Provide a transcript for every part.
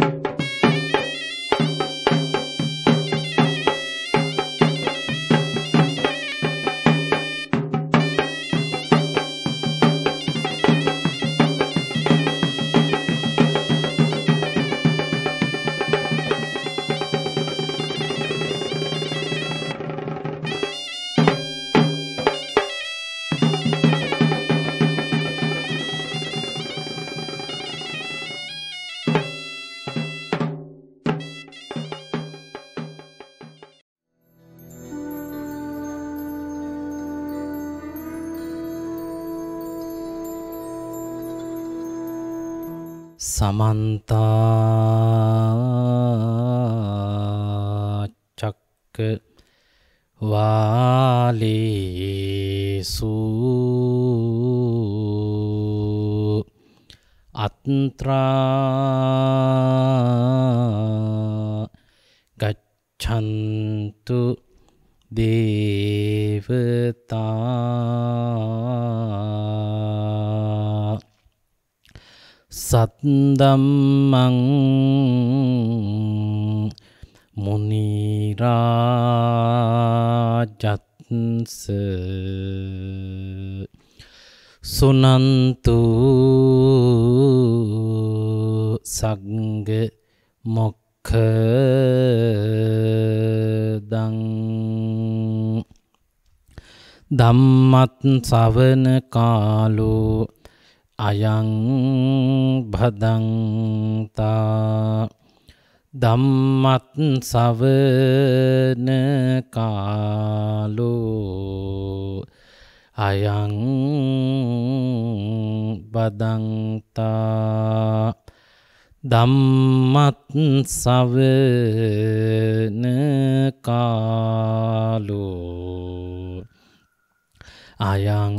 you සමන්තා චක්ක වාලේසු අත්ත්‍රා ගච්ඡන්තු දේවතා සත්දම්මං මුනිරාජත්ස සුනන්තු සග්ග මොක්ඛදං ධම්මත් සවන කාලෝ අයං භදන්තා ධම්මත් සවන කාලෝ අයං බදන්තා ධම්මත් සවන කාලෝ අයං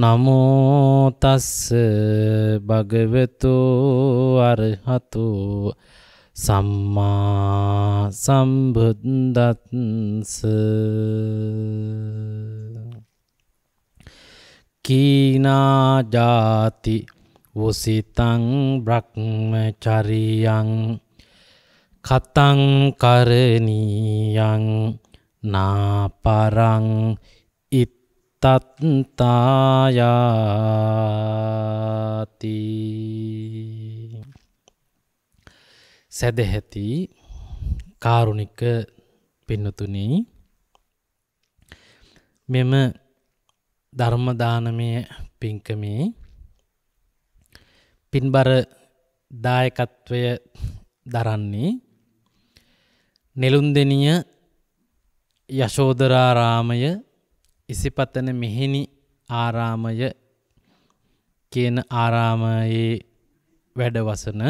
නමෝ තස්ස භගවතු අරහතු සම්මා සම්බුද්දත්ස කීනා ජාති වසිතං බ්‍රහ්මචරියං කතං කරණීයං නාපරං තත්තායාති සැදැහැති කාරුණික පින්නතුනි මෙම ධර්මදානමය පින්කමේ පින්බර දායකත්වය දරන්නේ නෙළුන්දනිය යශෝදරාරාමය ඉසිපතන මෙහෙණි ආරාමය කියන ආරාමයේ වැඩවසන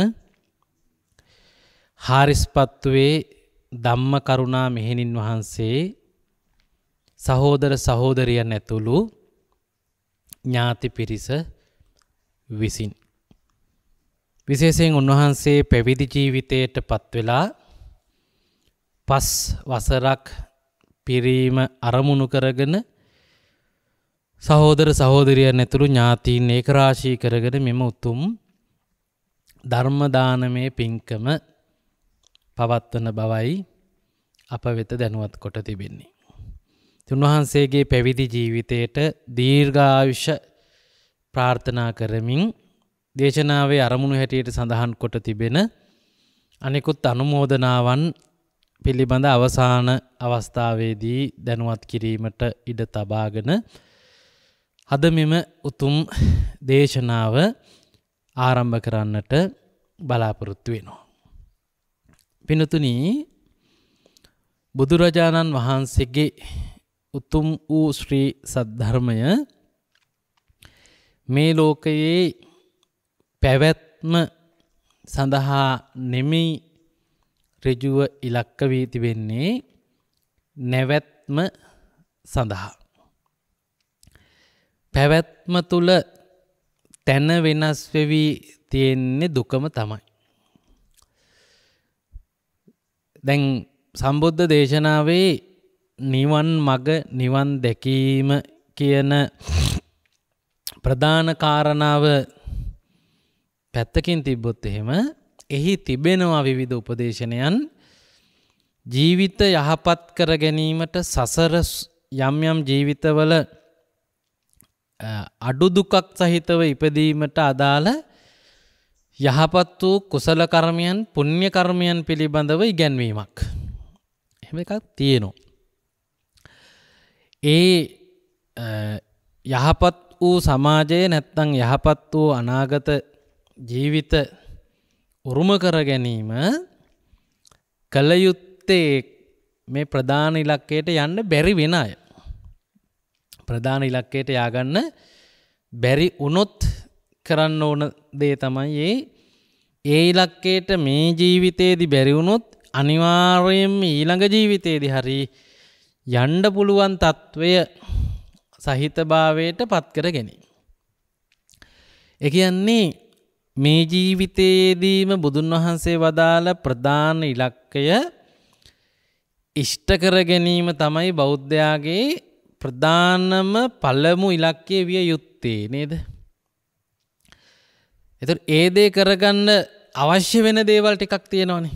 හාරිස්පත්තුවේ ධම්ම කරුණා මෙහෙණින් වහන්සේ සහෝදර සහෝදරියන් ඇතුළු ඥාති පිරිස විසින් විශේෂයෙන් උන්වහන්සේ පැවිදි ජීවිතයට පත්වෙලා පස් වසරක් පිරීම අරමුණු කරගෙන සහෝදර සහෝදරියන් ඇතුළු ඥාතීන් ඒකරාශී කරගෙන මෙම උතුම් ධර්මදානමය පින්කම පවත්වන බවයි අප වෙත දැනුවත් කොට තිබෙන්නේ. තුන්වහන්සේගේ පැවිදි ජීවිතයට දීර්ඝායුෂ ප්‍රාර්ථනා කරමින් දේශනාවේ අරමුණු හැටියට සඳහන් කොට තිබෙන අනෙකුත් අනුමෝදනාවන් පිළිබඳ අවසාන අවස්ථාවේදී දැනුවත් කිරීමට ඉඩ තබාගෙන අද මෙම උතුම් දේශනාව ආරම්භ කරන්නට බලාපොරොත්තු වෙනවා. පිනතුනි බුදුරජාණන් වහන්සේගේ උතුම් වූ ශ්‍රී සද්ධර්මය මේ ලෝකයේ පැවැත්ම සඳහා නෙමෙයි ඍජුව ඉලක්ක වී තිබෙන්නේ නැවැත්ම සඳහා පැවැත්ම තුළ තැන වෙනස් වෙවී තියෙන්නේ දුකම තමයි. දැන් සම්බුද්ධ දේශනාවේ නිවන් මග නිවන් දැකීම කියන ප්‍රධාන කාරණාව පැත්තකින් තිබ්බොත් එහෙම එහි තිබෙනවා විවිධ උපදේශනයන් ජීවිත යහපත් කර ගැනීමට සසර යම් යම් ජීවිතවල අඩු දුකක් සහිතව ඉපදීමට අදාළ යහපත් වූ කුසල කර්මයන් පුණ්‍ය කර්මයන් පිළිබඳව ඉගැන්වීමක්. එහෙම එකක් තියෙනවා. ඒ යහපත් වූ සමාජය නැත්තං යහපත් වූ අනාගත ජීවිත උරුම කර ගැනීම කළයුත්තේ මේ ප්‍රධාන ඉලක්කයට යන්න බැරි වෙන අය. ප්‍රධාන ඉලක්කයට යාගන්න බැරි උනොත් කරන්න ඕන දේ තමයි ඒ ඒ ඉලක්කයට මේ ජීවිතයේදි බැරි වුණොත් අනිවාර්යයෙන් ඊළඟ ජීවිතයේදී හරි යන්න පුළුවන් తත්වය සහිතභාවයට පත් කර ගැනීම. ඒ කියන්නේ මේ ජීවිතයේදීම බුදුන් වහන්සේ වදාළ ප්‍රධාන ඉලක්කය ඉෂ්ට කර ගැනීම තමයි බෞද්ධයාගේ ප්‍රධානම පළමු ඉලක්කේ විය යුත්තේ නේද. එතු ඒදේ කරගන්න අවශ්‍ය වෙන දේවල් ටිකක් තියෙනවානේ.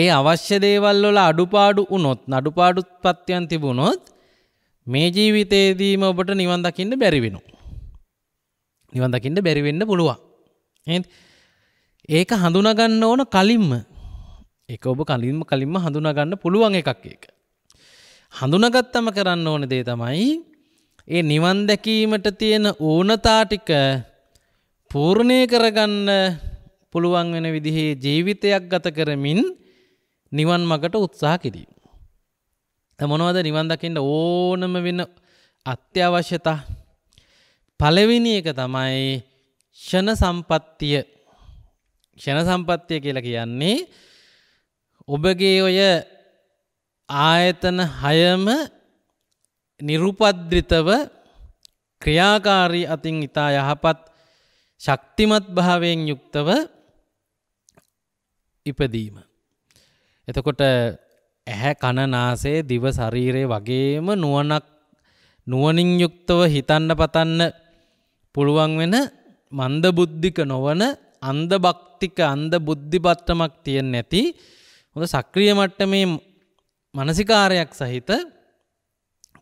ඒ අවශ්‍ය දේවල් වල අඩුපාඩු වුණොත් නඩුපාඩුත් පත්‍යයන් තිබුණොත් මේ ජීවිතයේදීම ඔබට නිවන් දකින්න බැරි වෙනු. නිවන් දකින්න බැරි වෙන්න පුළුවන්. ඒක හඳුනා ගන්න ඕන කලින්ම. ඒක ඔබ කලින්ම කලින්ම හඳුනා ගන්න පුළුවන් එකක් ඒක. හඳුනගත්තම කරන්න ඕන දේ තමයි ඒ නිවන් දැකීමට තියෙන ඕනතා ටික පූර්ණය කරගන්න පුළුවන් වෙන විදිහේ ජීවිතයක් ගත කරමින් නිවන් මගට උත්සාහ කිරීම. මොනවද නිවන් දකින්න ඕනම වෙන අත්‍යවශ්‍යතා පළවෙනි එක තමයි ෂණ සම්පත්තිය ෂණ සම්පත්තිය කියලා කියන්නේ ඔබගේ ඔය ආයතන හයම නිරුපද්‍රිතව ක්‍රියාකාරී අතින් ඉතා යහපත් ශක්තිමත් භාවයෙන් යුක්තව ඉපදීම. එතකොට ඇහැ කණනාසේ දිව ශරීරය වගේම නුවනක් නුවනින් යුක්තව හිතන්න පතන්න පුළුවන් වෙන මන්ද බුද්ධික නොවන අන්ද භක්තික අන්ද බුද්ධිපත්තමක් තියෙන් නැති හොඳ සක්‍රිය මට්ටමේ මනසිකාරයක් සහිත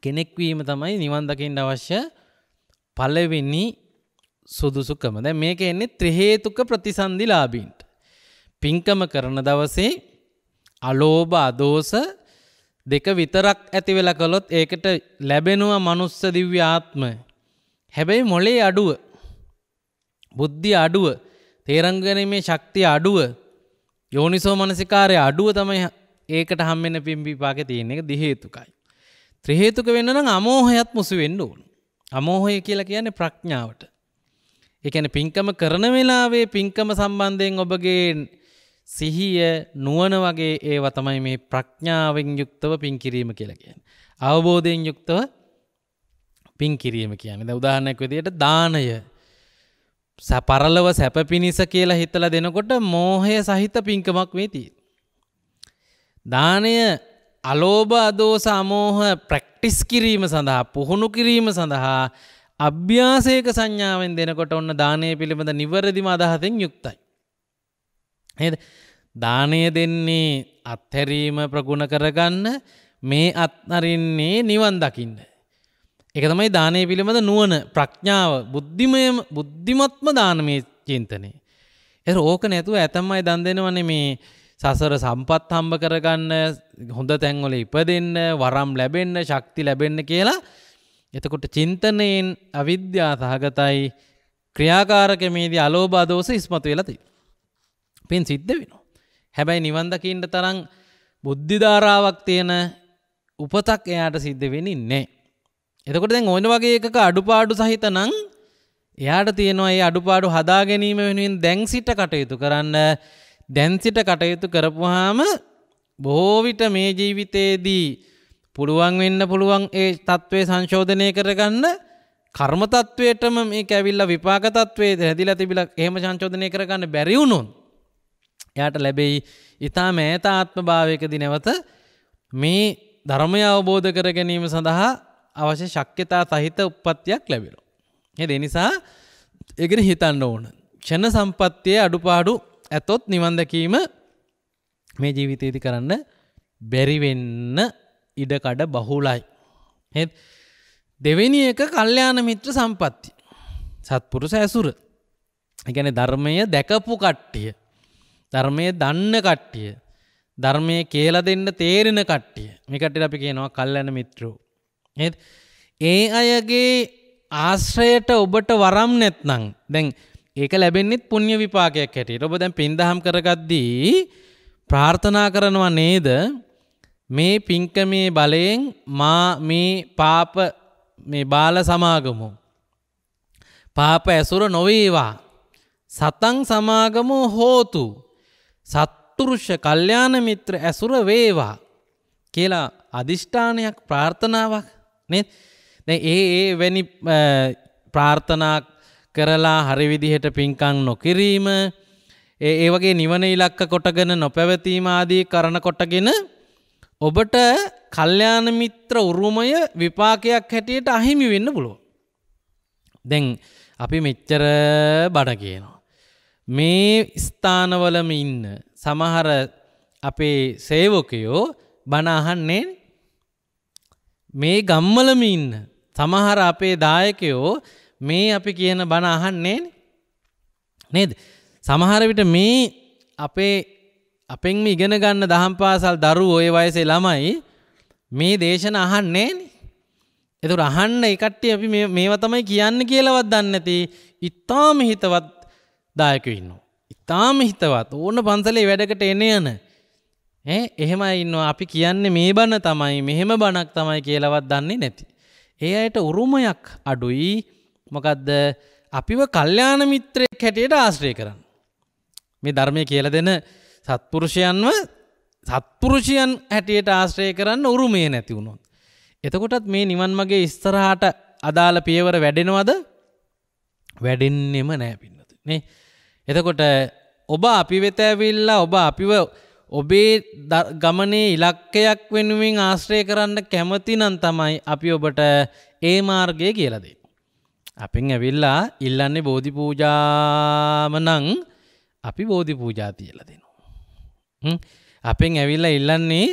කෙනෙක්වීම තමයි නිවන්දකින්ට අවශ්‍ය පලවෙනි සුදුසුකම දැ මේක එන්නේ ත්‍රහේතුක ප්‍රතිසන්දිලාබීන්ට. පිංකම කරන දවසේ අලෝභ අදෝස දෙක විතරක් ඇති වෙලා කළොත් ඒකට ලැබෙනවා මනුස්ස දිව්‍ය ආත්ම. හැබැයි මොලේ අඩුව. බුද්ධි අඩුව තේරංගනීමේ ශක්තිය අඩුව යෝනිසෝ මනසිකාරය අඩුව තමයි ඒකට හම්මෙන පිම්බිපාක තියෙන එක දිහේතුකයි. ත්‍රහේතුක වෙන්න නම් අමෝහයත් මුසු වෙන්න ඕන. අමෝහය කියලා කියන්නේ ප්‍රඥාවට. එකන පින්කම කරන වෙලාවේ පින්කම සම්බන්ධයෙන් ඔබගේ සිහිය නුවන වගේ ඒව තමයි මේ ප්‍රඥාවෙන් යුක්තව පින්කිරීම කියලකෙන්. අවබෝධයෙන් යුක්තව පින්කිරීම කියන ද උදාහරණයක් විදියට දානය සැපරලව සැප පිණිස කියලා හිතල දෙනකොට මෝහය සහිත පින්කමක් වේතිී. දානය අලෝභ අදෝස අමෝහ ප්‍රැක්ටිස් කිරීම සඳහා පුහුණු කිරීම සඳහා අභ්‍යාසයක සංඥාවෙන් දෙනකොට ඔන්න දානය පිළිබඳ නිවරදිම අදහතෙන් යුක්තයි. හේද දානය දෙන්නේ අත්හැරීම ප්‍රගුණ කරගන්න මේ අත්නරින්නේ නිවන් දකින්න. එක තමයි දානය පිළිබඳ නුවන ප්‍රඥාව බුද්ධිමයම බුද්ධිමත්ම දානමේ චින්තනය. එ ඕක නැතුව ඇතම්මයි දන් දෙනවන්නේ මේ සසර සම්පත් හම්බ කරගන්න හොඳ තැන්වල ඉපදන්න වරම් ලැබෙන්න ශක්ති ලැබෙන්න කියලා එතකොට චින්තනයෙන් අවිද්‍යා සහගතයි ක්‍රියාකාරකමේදී අලෝබාදෝස ඉස්මතු වෙලති. පින් සිද්ධ වෙනවා. හැබැයි නිවන්දකින්ට තරං බුද්ධිධාරාවක් තියෙන උපතක් එයාට සිද්ධ වෙනි නෑ. එතකොට දැන් ඕන වගේ එකක අඩුපාඩු සහිත නං එයාට තියෙනවා ඒ අඩුපාඩු හදා ගැනීම වෙනුවෙන් දැන් සිට කටයුතු කරන්න දැන්සිට කටයුතු කරපුහාම බොහෝවිට මේ ජීවිතයේදී පුළුවන් වෙන්න පුළුවන් ඒ තත්ත්වය සංශෝධනය කරගන්න කර්ම තත්වයටම මේ කැවිල්ල විපාක තත්වේ හැදිලා තිබිලා එහෙම සංශෝධනය කරගන්න බැරි වුණොත් එයාට ලැබෙයි ඊටා මෑත ආත්මභාවයකදී නැවත මේ ධර්මය අවබෝධ කර ගැනීම සඳහා අවශ්‍ය ශක්්‍යතා සහිත උප්පත්තියක් ලැබෙනවා. ඒ නිසා ඒකනේ හිතන්න ඕන. ක්ෂණ සම්පත්තියේ අඩුපාඩු ඇතොත් නිවන්දැකීම මේ ජීවිතයේති කරන්න බැරිවෙන්න ඉඩකඩ බහුලයි. හෙත් දෙවෙනි එක කල්්‍යයාන මිත්‍ර සම්පත්ති. සත්පුරුස ඇසුර. එකන ධර්මය දැකපු කට්ටිය. ධර්මය දන්න කට්ටිය. ධර්මය කියල දෙන්න තේරෙන කට්ටිය මේකට අපි කියනවා කල්ලන මිත්‍රෝ. ඒත් ඒ අයගේ ආශ්‍රයට ඔබට වරම් නැත්නං දැන් ඒක ලැබෙන්නෙත් පුුණ්්‍ය විපාකයක් හැටියට ඔබ දැන් පින්දහම් කරගත්දී ප්‍රාර්ථනා කරනවා නේද මේ පිංකමේ බලයෙන් මා මේ පාප මේ බාල සමාගමු. පාප ඇසුර නොවේවා. සතන් සමාගමු හෝතු. සත්තුරුෂ කල්්‍යාන මිත්‍ර ඇසුර වේවා. කියලා අධිෂ්ඨානයක් ප්‍රාර්ථනාවක් නේ ඒ ඒ වැනි ප්‍රාර්ථනාක් කරලා හරි විදිහට පින්කම් නොකිරීම ඒ වගේ නිවන ඉලක්ක කොටගෙන නොපැවතීම ආදී කරන කොටගෙන ඔබට කල්යාණ මිත්‍ර උරුමය විපාකයක් හැටියට අහිමි වෙන්න පුළුවන්. දැන් අපි මෙච්චර බණ කියනවා. මේ ස්ථානවලම ඉන්න සමහර අපේ සේවකයෝ බණ අහන්නේ මේ ගම්වලම ඉන්න සමහර අපේ දායකයෝ මේ අපි කියන බණ අහන්නේ නේද? සමහර විට මේ අපේ අපෙන් මේ ඉගෙන ගන්න දහම් පාසල් දරුවෝ ওই වයසේ ළමයි මේ දේශන අහන්නේ නෑනේ. ඒතර අහන්න ඒ කට්ටිය අපි මේ මේවා තමයි කියන්නේ කියලාවත් දන්නේ නැති ඉතාම හිතවත් දායකයෝ ඉන්නවා. ඉතාම හිතවත් ඕන පන්සලේ වැඩකට එන යන ඈ එහෙමයි ඉන්නවා අපි කියන්නේ මේ බණ තමයි මෙහෙම බණක් තමයි කියලාවත් දන්නේ නැති. ඒ අයට උරුමයක් අඩුයි මොකක්ද අපිව කල්්‍යාන මිත්‍රයෙක් හැටියට ආශ්‍රය කරන්න. මේ ධර්මය කියල දෙන සත්පුරුෂයන්ව සත්පුරුෂයන් හැටියට ආශ්‍රය කරන්න උරුමේ නැති වුණොත්. එතකොටත් මේ නිවන් මගේ ඉස්තරහාට අදාළ පියවර වැඩෙනවද වැඩෙන්නෙම නෑ පින්නතු. නේ එතකොට ඔබ අපි වෙතැවිල්ලා ඔබ අපිව ඔබේ ගමනේ ඉලක්කයක් වෙනුවෙන් ආශ්‍රය කරන්න කැමති නම් තමයි අපි ඔබට ඒ මාර්ගය කියලදේ. අපෙන් ඇවිල්ලා ඉල්ලන්නේ බෝධි පූජාමනං අපි බෝධි පූජා තියලා දෙනවා. අපෙන් ඇවිල්ලා ඉල්ලන්නේ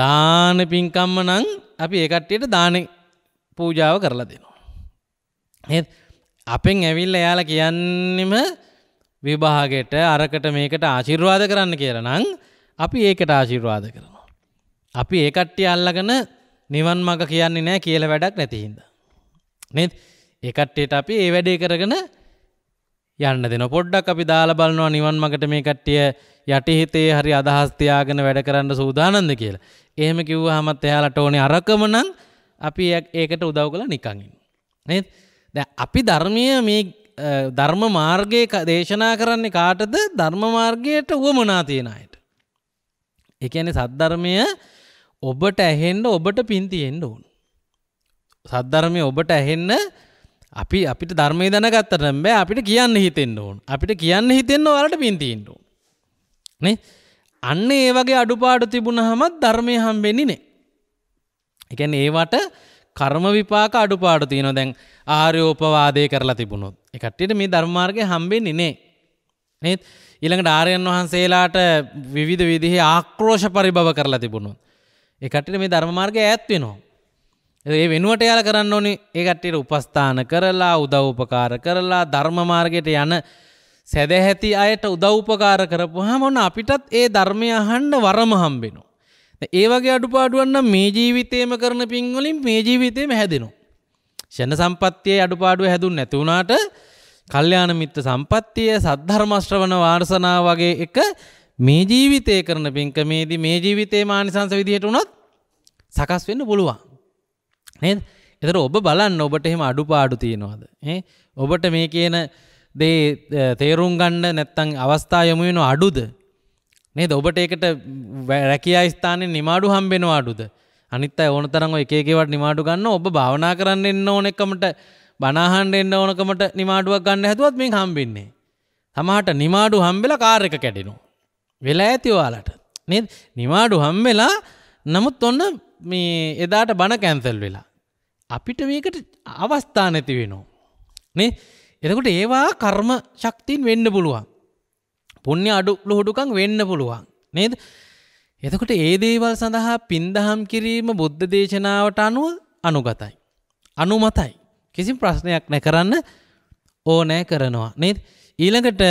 දාන පින්කම්ම නං අපි ඒකට්ටියට දාන පූජාව කරලා දෙනවා. ඒත් අපෙන් ඇවිල්ල එයාලා කියන්නෙම විභාගෙට අරකට මේකට ආශිර්වාද කරන්න කියලා නං අපි ඒකට ආශිර්වාද කරනවා. අපි ඒකට්ටිය අල්ලගෙන නිවන් මඟ කියන්නේ නෑ කියල වැඩක් නැතිහින්ද. නෙත් එකට්ටේට අපි ඒ වැඩේ කරගෙන යන්න දෙන පොඩ්ඩක් අපි දාලා බලනවා නිවන් මඟට මේ කට්ටිය යටිහිතේ හරි අදහස් තියාගෙන වැඩ කරන්න සූදානම්ද කියලා. එහෙම කිව්වහමත් එයාලට ඕනේ අරකම නම් අපි ඒකට උදව් කළා නිකන් ඉන්න. නේද? දැන් අපි ධර්මීය මේ ධර්ම මාර්ගයේ දේශනා කරන්නේ කාටද? ධර්ම මාර්ගයට උවමනා තියන අයට. ඒ කියන්නේ සද්ධර්මය ඔබට ඇහෙන්න ඔබට පින් තියෙන්න ඕන. සද්ධර්මය ඔබට ඇහෙන්න අපි අපිට ධර්මය දැනගත්තට බෑ අපිට කියන්න හිතෙන්න්න ඕන් අපිට කියන්න හිතෙන්න්න වලට පින්තිීන්ට නේ අන්න ඒ වගේ අඩුපාඩු තිබුණ හමත් ධර්මය හම්බෙන්නේ නේ එකැන් ඒවට කර්ම විපාක අඩුපාඩු තියෙන දැන් ආර්යෝපවාදය කරලා තිබුණොත් එකට්ටිට මේ ධර්මාර්ගය හම්බෙන්නේ නේ නේත් ඊළඟට ආර්යයන් වහන්සේලාට විවිධ විදිහේ ආක්‍රෝෂ පරිභව කරලා තිබුණොත් එකට්ටිට මේ ධර්මමාර්ගය ඈත් වෙනවා ඒ වෙනුවට යාල කරන්න ඕනි ඒකට්ටට උපස්ථාන කරලා උදව්පකාර කරලා ධර්මමාර්ගයට යන සැදැහැති අයට උදව්පකාර කරපු හමොන අපිටත් ඒ ධර්මය අහන්ඩ වරම හම්බෙනවා. ඒවගේ අඩුපාඩුවන්න මේ ජීවිතයම කරන පින්වලින් මේ ජීවිතයම හැදෙනවා. ෂණ සම්පත්තියේ අඩුපාඩුව හැදුන් නැතිවුණාට කල්්‍යයාන මිත්‍ර සම්පත්තිය සද්ධර්මශ්‍රවන වාර්සනා වගේ එක මේ ජීවිතය කරන පින්කමේදී මේ ජීවිතේ මානිසංස විදිහයට වනොත් සකස් වෙන්න පුළුවන්. නේද එතර ඔබ බලන්න ඔබට එහෙම අඩු පාඩු තියෙනවාද ඔබට මේ කියන දේ තේරුම් ගන්න නැත්තං අවස්ථා යොමු වෙන අඩුද නේද ඔබට ඒකට රැකියා ස්ථානයේ නිමාඩු හම්බෙනවා අඩුද අනිත් අය ඕන තරම් ඔය එක එකේවට නිමාඩු ගන්න ඔබ භාවනා කරන්න එන්න ඕන එකමට බණ අහන්න එන්න ඕනකමට නිමාඩුවක් ගන්න හැදුවත් මේ හම්බෙන්නේ සමහරට නිමාඩු හම්බෙලා කාර් එක කැඩෙනවා වෙලා ඇති ඔයාලට නේද නිමාඩු හම්බෙලා නමුත් ඔන්න මේ එදාට බණ කැන්සල් වෙලා අපිට මේකට අවස්ථා නැති වෙනවා. නේ එතකොට ඒවා කර්ම ශක්තින් වෙන්න පුළුවන්. පුණ්‍ය අඩු ලොහුඩුකම් වෙන්න පුළුවන්. නේද? එතකොට ඒ දේවල් සඳහා පින්දහම් කිරීම බුද්ධ දේශනාවට අනුව අනුගතයි. අනුමතයි. කිසිම ප්‍රශ්නයක් නැකරන්න ඕනෑ කරනවා. නේද? ඊළඟට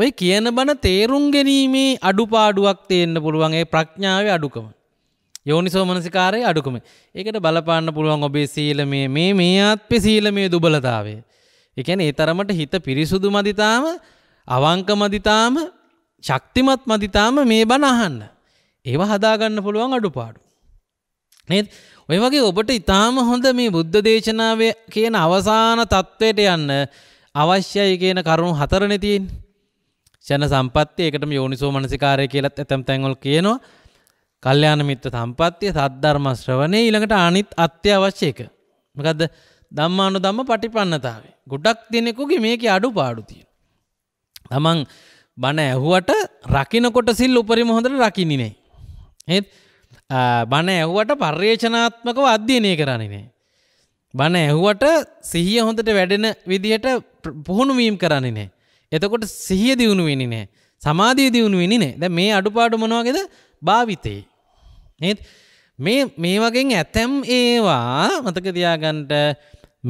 ඔය කියන බණ තේරුම් ගැනීමේ අඩුපාඩුවක් තියෙන්න පුළුවන් ඒ ප්‍රඥාවේ අඩුකම. යෝනිසෝ මනසිකාරය අඩුකුම. ඒකට බලපාන්න පුළුවන් ඔබේ සීලමය මේ මේ ආත්පෙ සීලමය දුබලතාවේ. එකැන ඒ තරමට හිත පිරිසුදු මදිතාම අවංක මදිතාම ශක්තිමත් මදිතාම මේ බණ අහන්න. ඒව හදාගන්න පුළුවන් අඩුපාඩු. නේත් ඔය වගේ ඔබට ඉතාම හොඳ මේ බුද්ධ දේශනාවේ කියන අවසාන තත්ත්වයට යන්න අවශ්‍යයි කියන කරුණු හතරනේ තියෙන්නේ. ෂණ සම්පත්තිය ඒකටම යෝනිසෝ මනසිකාරය කියලත් ඇතම් තැන්වල කියනවා. කල්්‍යයාන මිත්‍ර සම්පත්තිය සද්ධර්ම ශ්‍රවණය ඊළඟට අනිත් අත්‍යවශ්‍ය එක. මකද දම්මානු දම්ම පටිපන්නතාවේ. ගොඩක් දෙනෙකුගේ මේක අඩු පාඩුතිය. තමන් බණ ඇහුවට රකිනකොට සිල් උපරි මොහොඳට රකිනිනේ. ඒත් බණ ඇහුවට පර්යේෂනාත්මකව අධ්‍යයනය කරන්නේනේ. බණ ඇහුවට සිහිය හොඳට වැඩෙන විදිහට පුහුණුවීම් කරන්නේනේ. එතකොට සිහිය දියුණු වෙනිනේ. සමාධිය දියුණු වෙනිනේ. දැන් මේ අඩුපාඩු මොනවාගේද? භාවිතේ. ඒත් මේ මේ වගෙන් ඇතැම් ඒවා මතක තියාගන්ට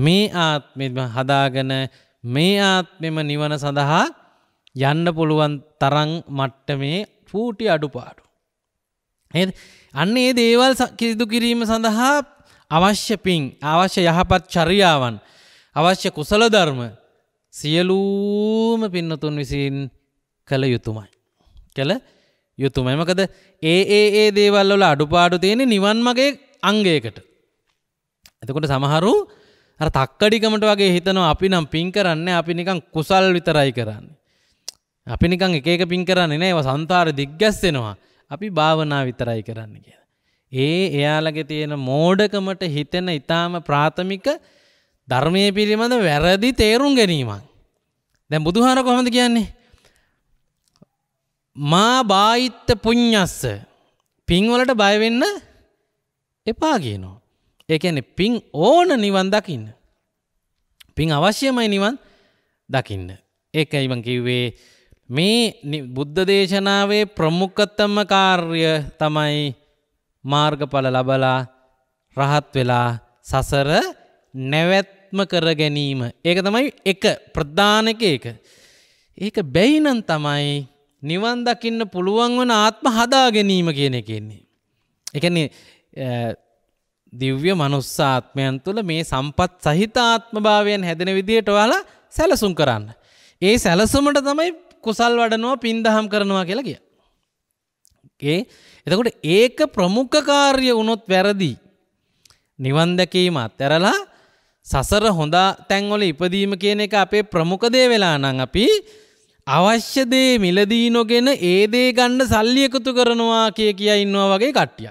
මේ ආත්මම හදාගන මේ ආත්මෙම නිවන සඳහා යන්න පුළුවන් තරං මට්ට මේ පූටි අඩුපාඩු. ඒ අන්න ඒ දේවල් කිසිදු කිරීම සඳහා අවශ්‍ය පින් අවශ්‍ය යහපත් චරියාවන් අවශ්‍ය කුසල ධර්ම සියලූම පින්නතුන් විසින් කළ යුතුමයි. කළ යුතුමයි. මොකද ඒ ඒ ඒ දේවල් වල අඩුපාඩු තියෙන්නේ නිවන් මාගේ අංගයකට. එතකොට සමහරු අර තක්කඩිකමට වගේ හිතනවා අපි නම් පින් කරන්නේ අපි නිකන් කුසල් විතරයි කරන්නේ. අපි නිකන් එක එක පින් කරන්නේ නෑ ඒවා සංතාර දිග්ගැස්සෙනවා. අපි භාවනා විතරයි කරන්න කියලා. ඒ එයාලගේ තියෙන මෝඩකමට හිතෙන ඊටාම ප්‍රාථමික ධර්මයේ පිළිබඳ වැරදි තේරුම් ගැනීමක්. දැන් බුදුහාර කොහොමද කියන්නේ? මා බායිත්ත පුඤ්ඤස්ස පින්වලට බය වෙන්න එපා කියනවා. ඒ කියන්නේ පින් ඕන නිවන් දකින්න. පින් අවශ්‍යමයි නිවන් දකින්න. ඒකයි මං කිව්වේ මේ බුද්ධ දේශනාවේ ප්‍රමුඛතම කාර්ය තමයි මාර්ගඵල ලබලා රහත් වෙලා සසර නැවැත්ම කර ගැනීම. ඒක තමයි එක ප්‍රධානක ඒක. ඒක බැයිනම් තමයි නිවන් දකින්න පුළුවන් වන ආත්ම හදා ගැනීම කියන එකෙන්නේ. එකන්නේ දිව්‍ය මනුස්සාත්මයන් තුළ මේ සම්පත් සහිත ආත්මභාවයන් හැදෙන විදියට ඔයාලා සැලසුම් කරන්න. ඒ සැලසුමට තමයි කුසල් වඩනවා පින්දහම් කරනවා කියලා කිය. ඒ එතකොට ඒක ප්‍රමුඛකාර්ය වුණොත් වැරදි. නිවන් දැකීම අත්ඇරලා සසර හොඳ තැන්වල ඉපදීම කියන එක අපේ ප්‍රමුඛදේ වෙලා නම් අපි අවශ්‍ය දේ මිලදී නොගෙන ඒ දේ ගන්න සල්ලි එකතු කරනවා කිය කියා ඉන්නවා වගේ කට්ටිය.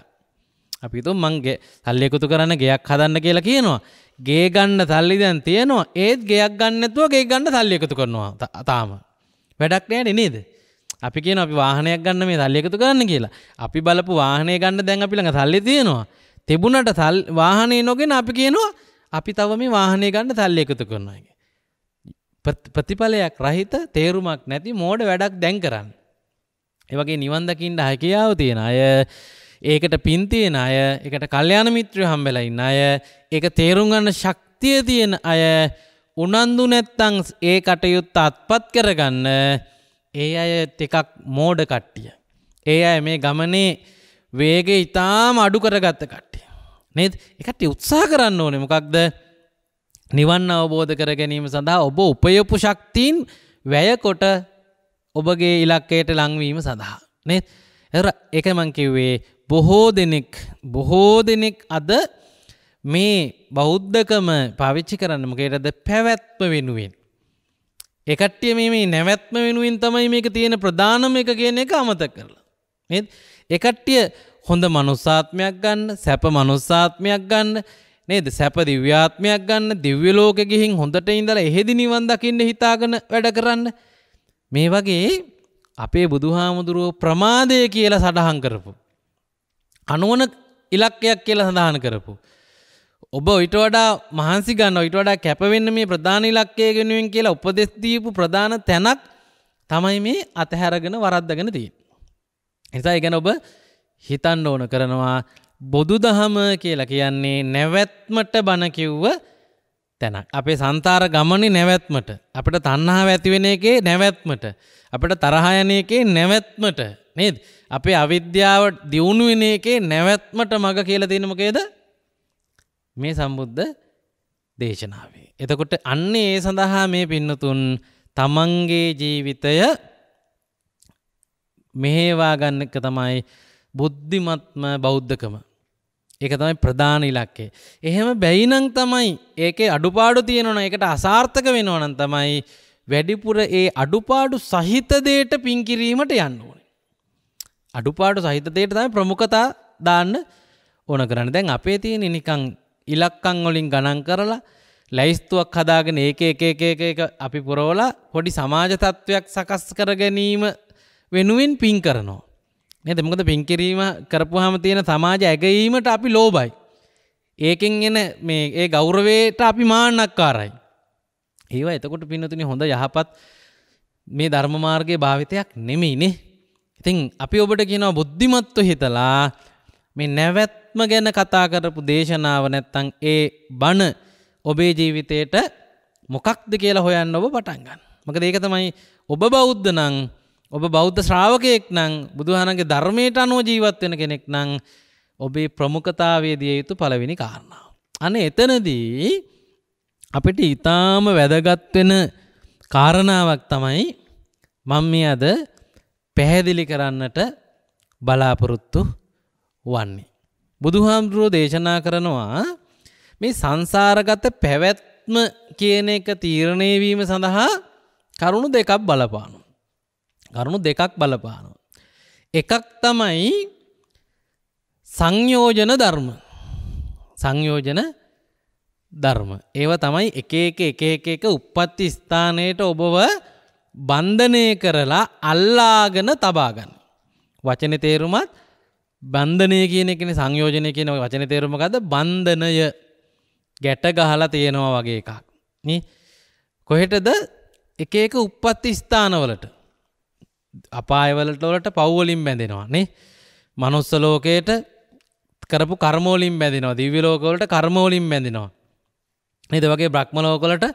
අපි තු මංගේ සල්ලි එකතු කරන්න ගෙයක් හදන්න කියලා කියනවා. ගේ ගන්න සල්ලි දැන් තියෙනවා ඒත් ගෙයක් ගන්නතුව ගේ ගන්න සල්ලි එකතු කරනවා තාම. වැඩක් නෑට නේද. අපි කියන අපි වාහනයක් ගන්න මේ සල්ලි එකතු කරන්න කියලා. අපි බලපු වාහනය ගන්න දැන් අපි ළඟ සල්ලි තියෙනවා. තිබුණට වාහනේ නොගෙන අපි කියනවා අපි තව මේ වාහනේ ගන්න සල්ලි එකතු කරනවා ප්‍රතිඵලයක් රහිත තේරුමක් නැති මෝඩ වැඩක් දැන් කරන්න. ඒවගේ නිවන්දකින්ට හැකියාව තියෙන අය ඒකට පින්තියෙන අය එකට කල්්‍යයාන මිත්‍රය හම්බෙලා ඉන්න අය ඒක තේරුම්ගන්න ශක්තිය තියෙන අය උනන්දු නැත්තං ඒ කටයුත්ත අත්පත් කරගන්න ඒ අය තෙකක් මෝඩ කට්ටිය. ඒ අය මේ ගමනේ වේග ඉතාම අඩු කරගත්ත කට්ටිය. නෙත් එකට උත්සා කරන්න ඕනෙ මොකක්ද නිවන් අවබෝධ කර ගැනීම සඳහා ඔබ උපයපු ශක්තිීන් වැයකොට ඔබගේ ඉලක්කයට ලංවීම සඳහා. නෙ එර එක මංකිවේ බොහෝ දෙනෙක් බොහෝ දෙනෙක් අද මේ බෞද්ධකම පවිච්චි කරන්න මකේටද පැවැත්ම වෙනුවෙන්. එකට්ටිය මේ නැවැත්ම වෙනුවෙන් තමයි මේක තියෙන ප්‍රධානම එක කියන එක අමත කරලා. ඒත් එකට්ටිය හොඳ මනුස්සාත්මයක් ගන්න සැප මනුස්සාත්මයක් ගන්න නේද සැප දිව්‍යාත්මයක් ගන්න දිව්‍ය ලෝක ගිහින් හොඳට ඉඳලා එහෙදි නිවන් දකින්න හිතාගෙන වැඩ කරන්න මේ වගේ අපේ බුදුහාමුදුරුව ප්‍රමාදය කියලා සඳහන් කරපු අනුවන ඉලක්කයක් කියලා සඳහන් කරපු ඔබ ඊට වඩා මහන්සි ගන්න ඊට වඩා කැපවෙන්න මේ ප්‍රධාන ඉලක්කය වෙනුවෙන් කියලා උපදෙස් දීපු ප්‍රධාන තැනක් තමයි මේ අතහැරගෙන වරද්දගෙන තියෙන්නේ. එනිසා ඒ ගැන ඔබ හිතන්න ඕන කරනවා බොදු දහම කියලා කියන්නේ නැවැත්මට බණ කිව්ව තැනක්. අපේ සංතාර ගමනේ නැවැත්මට. අපිට තණ්හාව ඇතිවෙන එකේ නැවැත්මට. අපිට තරහ යන එකේ නැවැත්මට. නේද? අපේ අවිද්‍යාව දියුණු වෙන එකේ නැවැත්මට මඟ කියලා තියෙන මොකේද? මේ සම්බුද්ධ දේශනාවේ. එතකොට අන්නේ ඒ සඳහා මේ පින්නතුන් තමන්ගේ ජීවිතය මෙහෙවා ගන්න එක තමයි බුද්ධිමත්ම බෞද්ධකම ඒක තමයි ප්‍රධාන ඉලක්කේ. එහෙම බැයිනං තමයි ඒකේ අඩුපාඩු තියෙනවන එකට අසාර්ථක වෙනවනන් තමයි වැඩිපුර ඒ අඩුපාඩු සහිත දේට පින්කිරීමට යන්න ඕනේ. අඩුපාඩු සහිත දේට තමයි ප්‍රමුඛතා දාන්න ඕන කරන්න දැන් අපේ තියෙන නිකං ඉලක්කං වලින් ගණන් කරලා ලැයිස්තුවක් හදාගෙන ඒක එක එක එක එක අපි පුරවලා පොඩි සමාජ තත්ත්වයක් සකස් කර ගැනීම වෙනුවෙන් පින් කරනවා. නේද මොකද පින්කිරීම කරපුහම තියෙන සමාජ ඇගීමට අපි ලෝබයි. ඒකෙන් එන මේ ඒ ගෞරවයට අපි මාන්නක්කාරයි. ඒවා එතකොට පින්නතුනි හොඳ යහපත් මේ ධර්ම මාර්ගයේ භාවිතයක් නෙමෙයිනේ. ඉතින් අපි ඔබට කියනවා බුද්ධිමත්ව හිතලා මේ නැවැත්ම ගැන කතා කරපු දේශනාව නැත්තම් ඒ බණ ඔබේ ජීවිතේට මොකක්ද කියලා හොයන්න ඔබ පටන් ගන්න. මොකද ඒක තමයි ඔබ බෞද්ධ නම් ඔබ බෞද්ධ ශ්‍රාවකයෙක් නං බුදුහනගේ ධර්මයට අනුව ජීවත්වෙන කෙනෙක් නං ඔබේ ප්‍රමුඛතාවේ දිය යුතු පළවෙනි කාරණාව. අන එතනදී අපිට ඉතාම වැදගත්වෙන කාරණාවක් තමයි මං මේ අද පැහැදිලි කරන්නට බලාපොරොත්තු වන්නේ. බුදුහාමුදුරුවෝ දේශනා කරනවා මේ සංසාරගත පැවැත්ම කියන එක තීරණයවීම සඳහා කරුණු දෙකක් බලපානු. කරුණු දෙකක් බලපානවා. එකක් තමයි සංයෝජන ධර්ම සංයෝජන ධර්ම. ඒව තමයි එක එක එක එක එක උප්පත්ති ස්ථානයට ඔබව බන්ධනය කරලා අල්ලාගෙන තබාගන්න. වචන තේරුමත් බන්ධනය කියන එකන සංයෝජනය කියන වචන තේරුමකද බන්ධනය ගැට ගහලා තියෙනවා වගේ එකක්. කොහෙටද එක එක උප්පත්ති ස්ථානවලට අපායවලටවලට පව්වලින් බැඳෙනවා නේ මනුස්ස ලෝකයට කරපු කර්මෝලින් බැඳෙනවා දිවිලෝකවලට කර්මෝලින් බැඳෙනවා නේද වගේ බ්‍රහ්මලෝකවලට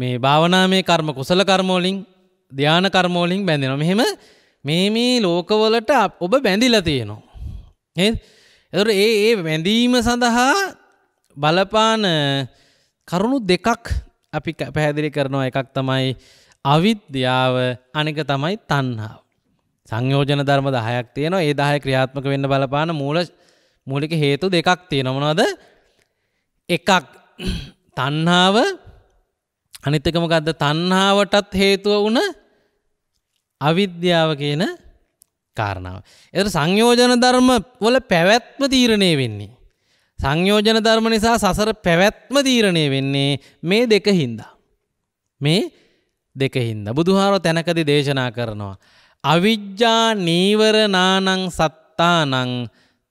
මේ භාවනා මේ කර්ම කුසල කර්මෝලින් ධ්‍යාන කර්මෝලින් බැඳෙනවා මෙහෙම මේ මේ ලෝකවලට ඔබ බැඳිලා තියෙනවා නේද එතකොට ඒ ඒ බැඳීම සඳහා බලපාන කරුණු දෙකක් අපි පැහැදිලි කරනවා එකක් තමයි අවිද්‍යාව අනික තමයි තණ්හාව. සංයෝජන ධර්ම 10ක් තියෙනවා. ඒ 10 ක්‍රියාත්මක වෙන්න බලපාන මූල මූලික හේතු දෙකක් තියෙනවා. මොනවද? එකක් තණ්හාව අනිත් එක මොකද්ද? තණ්හාවටත් හේතුව වුණ අවිද්‍යාව කියන කාරණාව. ඒතර සංයෝජන ධර්ම වල පැවැත්ම තීරණය වෙන්නේ සංයෝජන ධර්ම නිසා සසර පැවැත්ම තීරණය වෙන්නේ මේ දෙක හින්දා. මේ දෙකහින්ද. බුදුහාරෝ තැනකදි දේශනා කරනවා. අවිජ්ජා නීවරනානං සත්තානං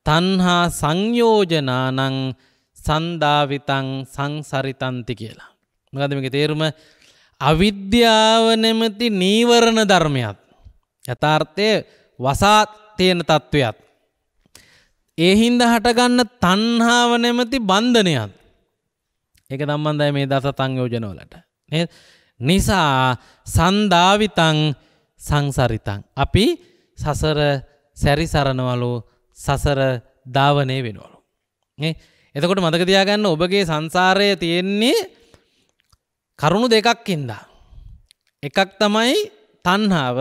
තන්හා සංයෝජනානං සන්ධාවිතං සංසරිතන්ති කියලා. මකදමික තේරුම අවිද්‍යාව නැමති නීවරණ ධර්මයත්. යථාර්ථය වසාත් තියෙන තත්ත්වයත්. ඒහින්ද හටගන්න තන්හාාව නැමති බන්ධනයත්. එක දම්බන්දයි මේ දස සංයෝජනවලට. නිසා සන්ධාවිතං සංසරිතං. අපි සසර සැරිසරනවලු සසර ධාවනය වෙනවලු. එතකොට මතක තියාගන්න ඔබගේ සංසාරය තියෙන්නේ කරුණු දෙකක් ඉදා. එකක් තමයි තන්හාාව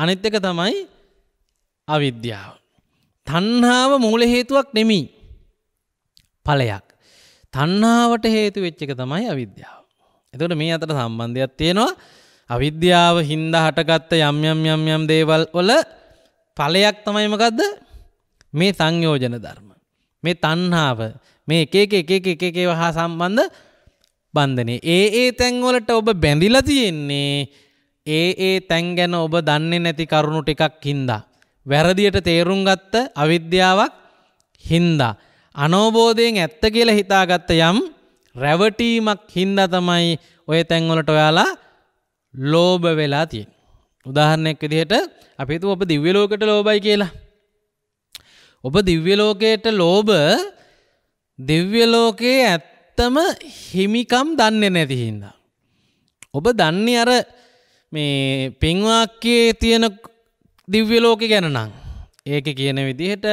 අනිත් එක තමයි අවිද්‍යාව. තන්හාාව මූල හේතුවක් නෙමී ඵලයක්. තන්නාවට හේතු වෙච්ච එක තමයි අවිද්‍යාව. එතට මේ අතට සම්බන්ධයක් තියෙනවා අවිද්‍යාව හින්ද හටගත්ත යම් යම් යම් යම් දේවල් වල ඵලයක් තමයි මොකද්ද මේ සංයෝජන ධර්ම මේ තණ්හාව මේ එක එක එක එක එක එකව හා සම්බන්ධ බන්ධනේ ඒ ඒ තැන් වලට ඔබ බැඳිලා තියෙන්නේ ඒ ඒ තැන් ගැන ඔබ දන්නේ නැති කරුණු ටිකක් හින්දා වැරදියට තේරුම් ගත්ත අවිද්‍යාවක් හින්දා අනෝබෝධයෙන් ඇත්ත කියලා හිතාගත්ත යම් රැවටීමක් හින්ද තමයි ඔය තැන්වලට ඔයාලා ලෝභ වෙලා තියෙන. උදාහරණයක් විදිහට අපි හිතුව ඔබ දිව්‍ය ලෝකයට ලෝභයි කියලා. ඔබ දිව්‍ය ලෝකයට ලෝභ දිව්‍ය ලෝකයේ ඇත්තම හිමිකම් දන්නේ නැති හින්දා. ඔබ දන්නේ අර මේ පින්වාක්‍යයේ තියෙන දිව්‍ය ලෝකේ ගැන නම්. ඒක කියන විදිහට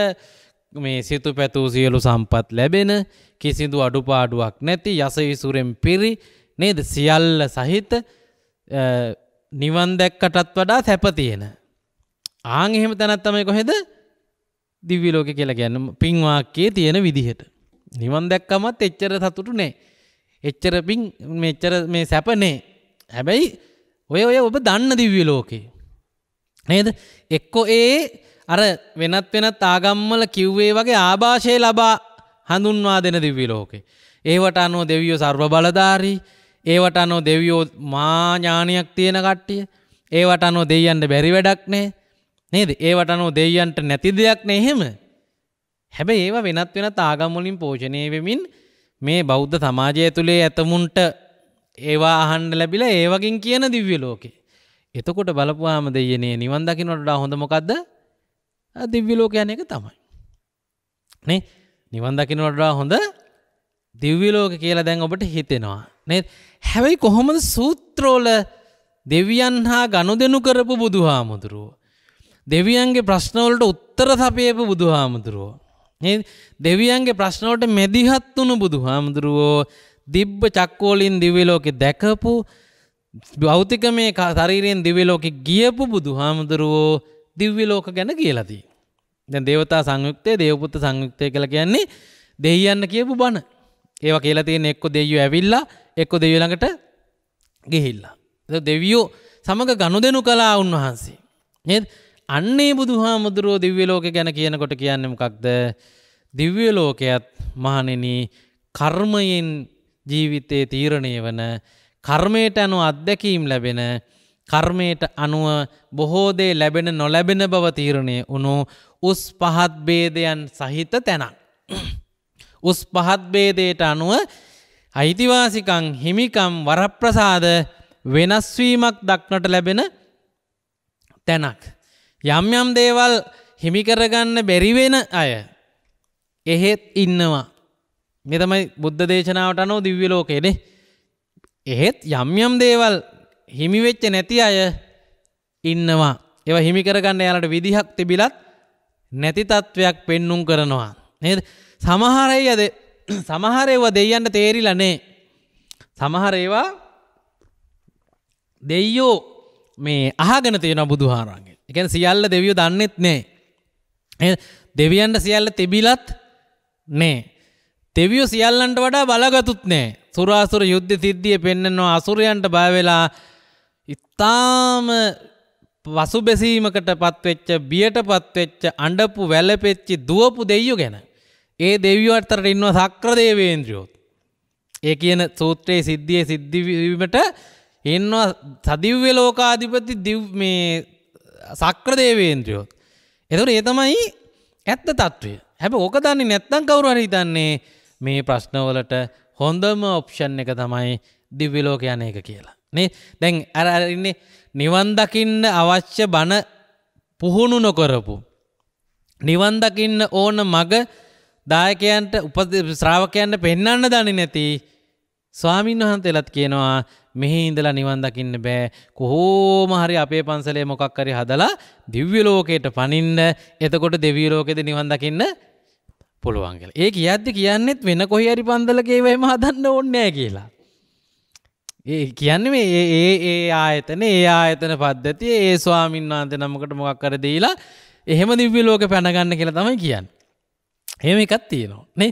මේ සිතු පැතූ සියලු සම්පත් ලැබෙන කිසිදු අඩුපාඩුවක් නැති යසවිසුරෙන් පිරි නේද සියල්ල සහිත නිවන් දැක්කටත් වඩා සැපතියෙන. ආං එහෙම තැනත් තමයි කොහෙද දිවිලෝක කියලා ගැන පින්වාක්කේ තියෙන විදිහට. නිවන් දැක්කමත් එච්චර සතුටු නෑ. එච්චර පින් මෙච්චර මේ සැපනේ. හැබැයි ඔය ඔය ඔබ දන්න දිව්‍ය ලෝකේ. නේද? එක්කෝ ඒ අර වෙනත් වෙනත් ආගම්මල කිව්වේ වගේ ආභාෂය ලබා හඳුන්වා දෙන දිව්‍ය ලෝකේ. ඒවට අනෝ දෙවියෝ සර්ව බලධාරී, ඒවට අනෝ දෙවියෝ මා ඥානයක් තියෙන කට්ටිය, ඒවට අනෝ දෙවියන්ට බැරි වැඩක් නෑ. නේද? ඒවට අනෝ දෙවියන්ට නැති දෙයක් නෑ එහෙම. හැබැයි ඒවා වෙනත් වෙනත් ආගම් වලින් පෝෂණය වෙමින් මේ බෞද්ධ සමාජය තුලේ ඇතමුන්ට ඒවා අහන්න ලැබිලා ඒ වගේ කියන දිව්‍ය ලෝකේ. එතකොට බලපුවාම දෙයනේ නිවන් දකින්නට හොඳ මොකද්ද? දිව්‍යලෝකයන එක තමයි. නේ නිවන් දකිනවටා හොඳ දිව්‍යලෝක කියලා දැන් ඔබට හිතෙනවා. නේ හැවයි කොහොමද සූත්‍රෝල දෙවියන් හා ගණු දෙනු කරපු බුදු හාමුදුරුව. දෙවියන්ගේ ප්‍රශ්නවලට උත්තර සපයපු බුදු හාමුදුරුවෝ. දෙවියන්ගේ ප්‍රශ්නෝට මෙදිහත් වුණු බුදු හාමුදුරුවෝ දිබ්බ චක්කෝලින් දිවිලෝකෙ දැකපු භෞතික මේ තරීරයෙන් දිවිලෝකෙ ගියපු බුදු හාමුදුරුවෝ දිව්‍යලෝක ගැන කියලදී. දැන් දේවතා සංයුක්තය දේවපුත්ත සංයුක්තය කියලා කියන්නේ දෙහියන්න කියපු බණ. ඒවා කියලා තියෙන එක්ක දෙවියෝ ඇවිල්ලා එක්ක දෙවියෝ ළඟට ගිහිල්ලා. ඒක දෙවියෝ සමග ගනුදෙනු කළා උන්වහන්සේ. නේද? අන්නේ බුදුහාමුදුරෝ දිව්‍ය ලෝකේ ගැන කියනකොට කියන්නේ මොකක්ද? දිව්‍ය ලෝකයේත් මහණෙනි කර්මයෙන් ජීවිතේ තීරණය වන කර්මයට අනුව අත්දැකීම් ලැබෙන කර්මයට අනුව බොහෝ දේ ලැබෙන නොලැබෙන බව තීරණය වුණු උස් පහත් භේදයන් සහිත තැනක්. උස් පහත් භේදයට අනුව අයිතිවාසිකං හිමිකම් වරප්‍රසාද වෙනස්වීමක් දක්නට ලැබෙන තැනක්. යම් යම් දේවල් හිමිකරගන්න බැරිවෙන අය එහෙත් ඉන්නවා. මෙතමයි බුද්ධ දේශනාවට අනෝ දිව්‍ය ලෝකයේනේ. එහෙත් යම් යම් දේවල් හිමිවෙච්ච නැති අය ඉන්නවා. ඒවා හිමිකරගන්න යාලට විදිහක් තිබිලත් නැති තත්ත්වයක් පෙන්නුම් කරනවා. නේද සමහරයි අද සමහරයව දෙයන්න තේරිලනේ සමහර ඒවා දෙයියෝ මේ අහගෙන තියෙන බුදුහාරන්ගේ එකැන සියල්ල දෙවියෝ දන්නෙත් නෑ දෙවියන්ට සියල්ල තිබිලත් නෑ දෙවියෝ සියල්ලන්ට වඩා බලගතුත් නෑ සුරාසුර යුද්ධ සිද්ධිය පෙන්නවා අසුරයන්ට බාවෙලා ඉතාම පසු බැසීමකට පත්වෙච්ච බියට පත්වෙච්ච අඩපු වැලපෙච්චි දුවපු දෙයු ගැන. ඒ දෙවිවත්තට ඉන්නවා සක්‍රදේවේන්ද්‍රියෝත්. ඒ කියන සූත්‍රයේ සිද්ධිය සිද්ධවීමට එන්නවා සදිව්‍ය ලෝකාධිපති මේ සක්‍රදේවේන්ද්‍රියෝත්. එතුට ඒතමයි ඇත්ත තත්ත්වය හැබ ඕක දන්නේ නැත්තං කවුරහරි දන්නේ මේ ප්‍රශ්නවලට හොඳම ඔප්ෂන් එක තමයි දිව්‍යලෝක යන එක කියලා. නේ දැන් අරඉන්නේ නිවන්දකින්න අවශ්‍ය බණ පුහුණු නොකරපු. නිවන්දකින්න ඕන මග දායකයන්ට උපද ශ්‍රාවකයන්ට පෙන්නන්න දනි නැති ස්වාමීන් වහන්සේලත් කියනවා මෙහි ඉඳලා නිවන් දකින්න බෑ කොහොම හරි අපේ පන්සලේ මොකක් හරි හදලා දිව්‍ය ලෝකයට පනින්න එතකොට දෙවිය ලෝකෙද නිවන් දකින්න පුළුවන් කියලා. ඒ කියද්දි කියන්නෙත් වෙන කොහේ හරි පන්සලක ඒව එහෙම හදන්න ඕනේ නෑ කියලා. ඒ කියන්න මේ ඒ ඒ ආයතන ඒ ආයතන පද්ධතිය ඒ ස්වාමින් වන්ත නමකට මොකක් කර දීලා එහෙම දිව්‍ය ලෝක පැනගන්න කියලා තමයි කියන්න. එහෙම එකත් තියෙනවා. නේ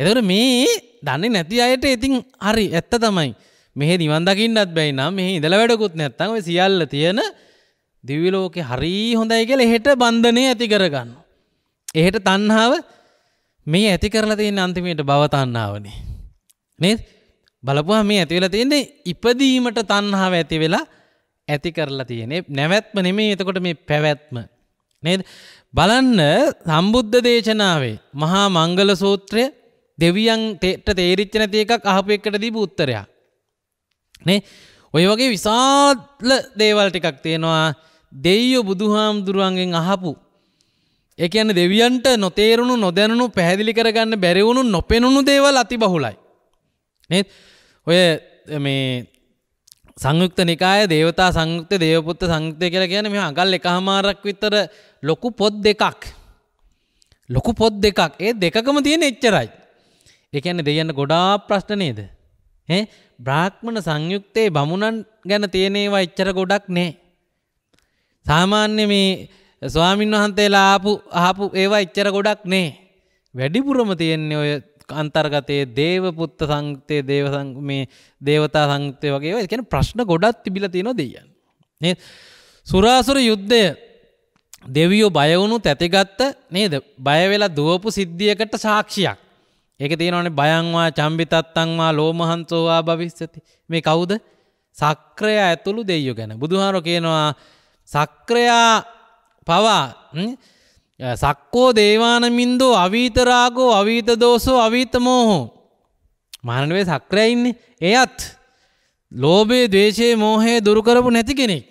එතකට මේ දන්නේ නැති අයට ඉතින් හරි ඇත්ත තමයි මෙහ නිවන්දකින්නත් බැයි නම් මෙහි ඉඳල වැඩකුත් නැත්තන් ඔය සියල්ල තියෙන දිවිලෝකෙ හරි හොඳයි කියල එහෙට බන්ධනය ඇති කරගන්න. එහෙට තන්හාාව මේ ඇති කරලා තියෙන අන්තිමයට බව තන්නාවනේ. නේද? බලපුහ මේ ඇතිවෙලා තියෙන්නේ ඉපදීමට තන්හාාව ඇති වෙලා ඇති කරලා තියනෙ නැවැත්ම නෙමේ එතකොට මේ පැවැත්ම. නේද බලන්න සම්බුද්ධ දේශනාවේ මහා මංගල සූත්‍රය දෙවියන් තෙට තේරිච්චන තියකක් අහපු එකට දීපු උත්තරයා. නේ ඔය වගේ විසාත්ල දේවල් ටිකක් තියෙනවා දෙයියෝ බුදුහාමුදුරුවන්ගෙන් අහපු. එකන්න දෙවියන්ට නොතේරුණු නොදැනුණු පැහැදිලි කරගන්න බැරිවුණු නොපෙනුණු දේවල් අති බහුලයි. නේත් ඔය මේ සංයුක්ත නිකාය දේවතා සංයුක්ත දේවපුත්ත සංයුක්තය කියලා කියන්නේ මේ අඟල් එකහමාරක් විතර ලොකු පොත් දෙකක්. ලොකු පොත් දෙකක්. ඒ දෙකකම තියෙන එච්චරයි. ඒ කියන්නේ දෙයන්න ගොඩාක් ප්‍රශ්න නේද? ඈ බ්‍රාහ්මණ සංයුක්තේ බමුණන් ගැන තියෙන ඒවා එච්චර ගොඩක් නෑ. සාමාන්‍ය මේ ස්වාමින් වහන්සේලා ආපු අහපු ඒවා එච්චර ගොඩක් නෑ. වැඩිපුරම තියෙන්නේ ඔය අන්තර්ගතයේ දේවපුත්ත සංතය දේව මේ දේවතා සංතය වගේ එකන ප්‍රශ්න ගොඩත් තිබිල තියෙන දෙයන්. සුරාසුර යුද්ධය දෙවියෝ බයවුණු තැතිගත්ත නේද බයවෙලා දුවපු සිද්ධියකට සාක්ෂියක්. ඒක තියෙනවනේ බයංවා චම්බිතත්තංවා ලෝමහන්සෝවා භවිස්සති මේ කවුද සක්‍රය ඇතුළු දෙයෝ ගැන බුදුහාරෝ කියනවා සක්‍රයා පවා සක්කෝ දේවානමින්දෝ අවීතරාගෝ අවීත දෝසෝ අවීත මෝහෝ. මරණවේ සක්‍රයඉන්නේ එයත් ලෝබේ දේශයේ මෝහයේ දුරුකරපු නැති කෙනෙක්.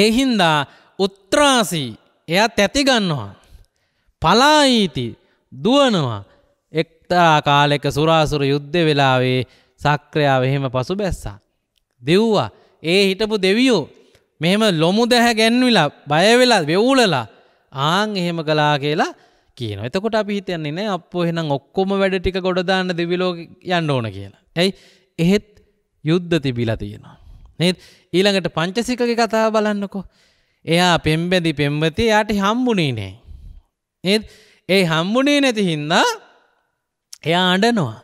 ඒහින්දා උත්්‍රාසී එයත් ඇතිගන්නවා. පලායිීති දුවනවා එක්තා කාලෙක සුරාසුර යුද්ධ වෙලාවේ සක්‍රයාව එහෙම පසු බැස්සා. දෙව්වා ඒ හිටපු දෙවියෝ මෙහෙම ලොමු දැහැ ගැන්විලා බයවෙලා වෙවුලලා ආං එහෙම කලා කියලා කියන එතකොට අපි හිතයන්නේ නෑ අපෝ එහෙනම් ඔක්කොම වැඩ ටික ගොඩදාන්න දෙවිලෝ යන්න ඕන කියලා. ඇයි එහෙත් යුද්ධ තිබිලා තියෙනවා. නේද? ඊළඟට පංචසිකගේ කතාව බලන්නකෝ. එයා පෙම්බැදි පෙම්වති එයාට හම්බුනේ නෑ. නේද? ඒ හම්බුනේ නැති හින්දා එයා අඬනවා.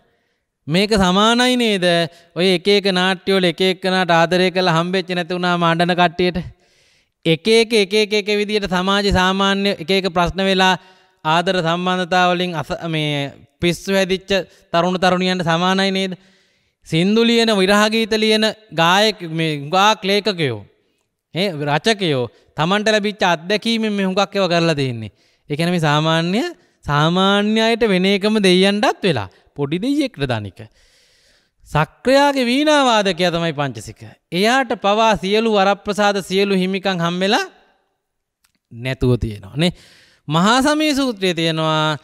මේක සමානයි නේද? ඔය එක එක නාට්‍යවල එක එකනාට ආදරය කරලා හම්බෙච්ච නැති වුණාම අඬන කට්ටියට. එක එක එක එක එක විදිහට සමාජ සාමාන්‍ය එක එක ප්‍රශ්න වෙලා ආදර සම්බන්ධතාවලින් අස මේ පිස්සු හැදිච්ච තරුණ තරුණියන්ට සමානයි නේද? සින්දු ලියන විරහගීත ලියන ගායක මේ හුඟක් ලේඛකයෝ ඒ රචකයෝ Tamanට ලැබිච්ච අත්දැකීමෙන් මේ හුඟක් ඒවා කරලා තියෙන්නේ. ඒ කියන්නේ මේ සාමාන්‍ය සාමාන්‍ය අයට වෙන එකම දෙයියන්ටත් වෙලා පොඩි දෙයියෙක්ට දනික. සක්‍රයාගේ වීනාවාදකයා තමයි පංචසික. එයාට පවා සියලු වරප්‍රසාද සියලු හිමිකං හම්වෙලා නැතුව තියෙනවා. නේ මහාසමී සූත්‍රය තියෙනවා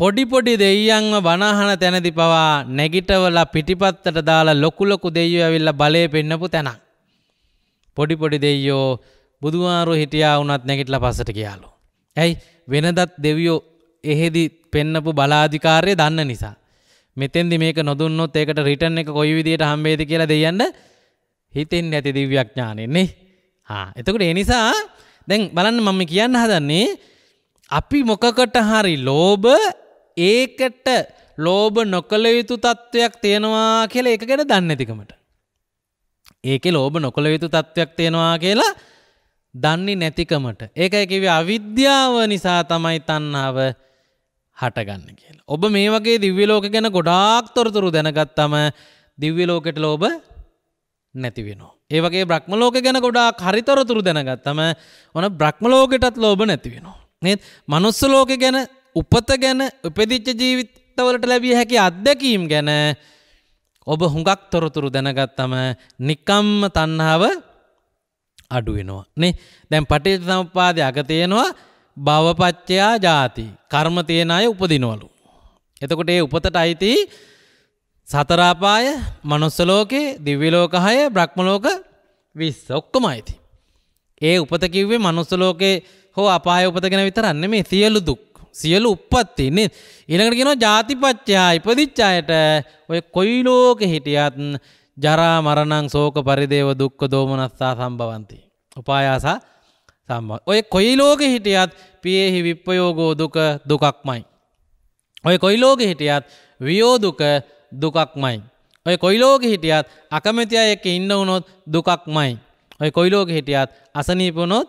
පොඩිපොඩි දෙයියන්ව බනහන තැනදි පවා නැගිටවල පිටිපත්තට දාලා ලොකුලොකු දෙයෝ ඇවිල්ල බලය පෙන්නපු තැනක්. පොඩිපොඩි දෙයෝ බුදුවාරු හිටියා වනත් නැගිටල පසට කියාලු. ඇයි වෙනදත් දෙවියෝ එහෙදි පෙන්නපු බලාධිකාරය දන්න නිසා. මෙතෙන්දි මේක නොදුන්නොත් ඒකට රිටර්න් එක කොයි විදියට හම්බේද කියලා දෙයන්න හිතෙන් ඇති දිව්‍යඥානෙන්නේ හා එතකට එනිසා දැන් බලන්න මම කියන්න හදන්නේ අපි මොකකට හරි ලෝභ ඒකට ලෝභ නොකළ යුතු තත්ත්වයක් තියෙනවා කියලා ඒක ගැන දන්න ඇතිකමට ඒකේ ලෝභ නොකළ යුතු තත්ත්වයක් තියෙනවා කියලා දන්නේ නැතිකමට ඒකයි කිව්වේ අවිද්‍යාව නිසා තමයි තණ්හාව හටගන්න කියලා. ඔබ මේ වගේ දිව්‍යලෝක ගැන ගොඩාක් තොරතුරු දැනගත්තම දිව්‍යලෝකෙට ලෝබ නැතිවෙනවා. ඒ වගේ බ්‍රහ්මලෝක ගැන ගොඩාක් හරිතොරතුරු දැනගත්තම ඕන බ්‍රහ්මලෝකෙටත් ලෝබ නැතිවෙනවා. නත් මනුස්ස ලෝක ගැන උපත ගැන උපදිච්ච ජීවිතවලට ලැබිය හැකි අත්දැකීම් ගැන ඔබ හුඟක් තොරතුරු දැනගත්තම නිකම්ම තන්නාව අඩුවෙනවා. නේ දැම් පටිත සමපාදය අගතයෙනවා භවපච්චයා ජාති කර්ම තියෙන අය උපදිනවලු. එතකොට ඒ උපතට අයිති සතරාපාය මනුස්සලෝකේ දිව්‍යලෝකහය බ්‍රහ්මලෝක විස් ඔක්කොම අයිති. ඒ උපත කිව්වේ මනුස්සලෝකේ හෝ අපාය උපතගෙන විතරන්න මේ සියලු දුක් සියලු උපත්තින්නේ ඉළඟට කියෙන ජාතිපච්චා ඉපදිච්චායට ඔය කොයි ලෝක හිටියත් ජරා මරණං සෝක පරිදේව දුක්ක දෝමනස්සා සම්බවන්ති. උපායාසා සම්බ ඔය කොයි ලෝක හිටියත් පියෙහි විප්පයෝගෝ දුක දුකක්මයි. ඔය කොයි ලෝක හිටියත් වියෝදුක දුකක්මයි. ඔය කොයි ලෝක හිටියත් අකමැති අය එක්ක ඉන්න වුණොත් දුකක්මයි. ඔය කොයි ලෝක හිටියත් අසනීප වුණොත්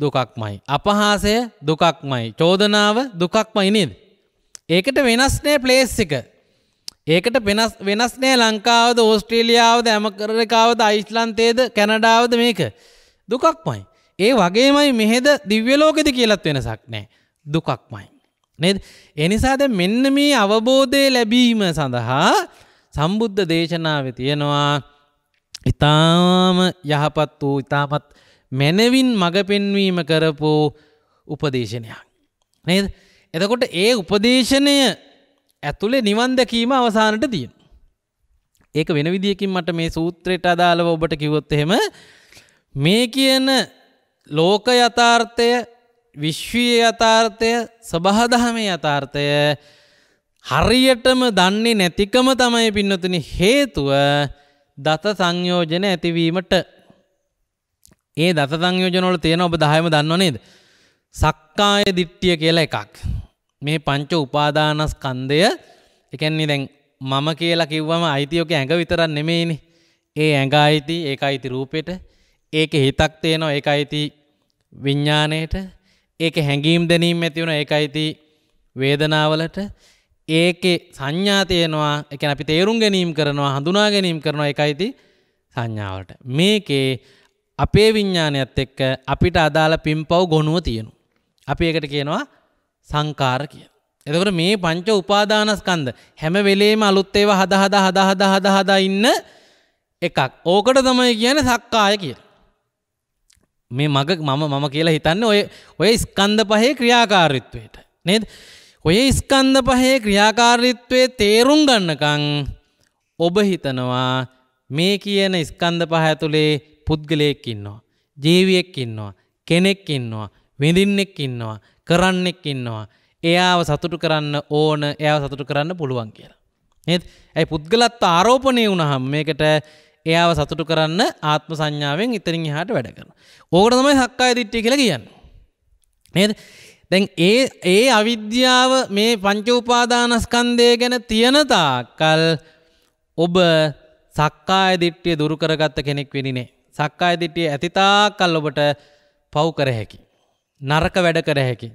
දුකක්මයි. අපහාසය දුකක්මයි. චෝදනාව දුකක්මයි නේද? ඒකට වෙනස් නෑ ප්ලේස් එක. ඒකට වෙනස් වෙනස් නෑ ලංකාවද ඕස්ට්‍රේලියාවද ඇමරිකාවද අයිස්ලන්තයේද කැනඩාවද මේක. දුකක්මයි. ඒ වගේමයි මෙහෙද දිව්‍යලෝකෙද කියලත් වෙනසක් නෑ දුකක්මයි. නේද එනිසාද මෙන්න මේ අවබෝධය ලැබීම සඳහා සම්බුද්ධ දේශනාව තියෙනවා ඉතාම යහපත් වූ ඉතාමත් මැනවින් මඟ පෙන්වීම කරපු උපදේශනයක්. නේද එතකොට ඒ උපදේශනය ඇතුළේ නිවන්දකීම අවසානට තියෙන. ඒක වෙන විදිියකින් මට මේ සූත්‍රයට අදාළව ඔබට කිවොත් එහෙම මේ කියන ලෝක යථාර්ථය විශ්වීය යථාර්ථය සබහදහමේ යථාර්ථය හරියටම දන්නේ නැතිකම තමයි පින්නතුනි හේතුව දත සංයෝජන ඇතිවීමට ඒ දත සංයෝජනවල තියෙන ඔබ දහයම දන්නව නේද? සක්කාය දිට්ඨිය කියලා එකක්. මේ පංච උපාදානස්කන්ධය ඒ කියන්නේ දැන් මම කියලා කිව්වම අයිතියක ඇඟ විතරක් නෙමෙයිනේ. ඒ ඇඟ අයිති, ඒක අයිති රූපෙට, ඒක හිතක් තියෙනවා ඒක අයිති විඤ්ඥානයට ඒක හැඟීම් දැනීම් ඇතිවුණ ඒක අයිති වේදනාවලට ඒක සංඥාතියනවා එක අපි තේරුම් ගැනීම් කරනවා හඳුනා ගැනීම් කරනවා එක අයිති සංඥාවට. මේකේ අපේ විඤ්ඥානයත් එක්ක අපිට අදාළ පිම්පව් ගොනුව තියෙනු. අපි එකට කියනවා සංකාර කිය. එතකට මේ පංච උපාදානස්කන්ද හැම වෙලේම අලුත්තේව හදහද හදහද හදහද ඉන්න එකක් ඕකට තමයි කියන සක්කාය කියලා. මේ මග මම මම කියලා හිතන්න ඔය ඔය ස්කන්ධ පහේ ක්‍රියාකාරීත්වයට නේද ඔය ස්කන්ධ පහේ ක්‍රියාකාරීත්වයේ තේරුම් ගන්නකං ඔබ හිතනවා මේ කියන ස්කන්ධ පහ ඇතුළේ පුද්ගලයෙක් ඉන්නවා ජීවියෙක් ඉන්නවා කෙනෙක් ඉන්නවා විඳින්නෙක් ඉන්නවා කරන්නෙක් ඉන්නවා එයාව සතුටු කරන්න ඕන එයාව සතුටු කරන්න පුළුවන් කියලා නේද ඇයි පුද්ගලත්ව ආරෝපණය වුණහම මේකට එයාව සතුටු කරන්න ආත්ම සංඥාවෙන් ඉතරින් එහාට වැඩ කරන. ඕකට තමයි හක්කාය දිට්ඨිය කියලා කියන්නේ. නේද? දැන් ඒ ඒ අවිද්‍යාව මේ පංච උපාදානස්කන්ධය ගැන තියෙන තාක්කල් ඔබ සක්කාය දිට්ඨිය දුරු කරගත්ත කෙනෙක් වෙන්නේ නැහැ. සක්කාය දිට්ඨිය ඇති තාක්කල් ඔබට පව් කර හැකි. නරක වැඩ කර හැකි.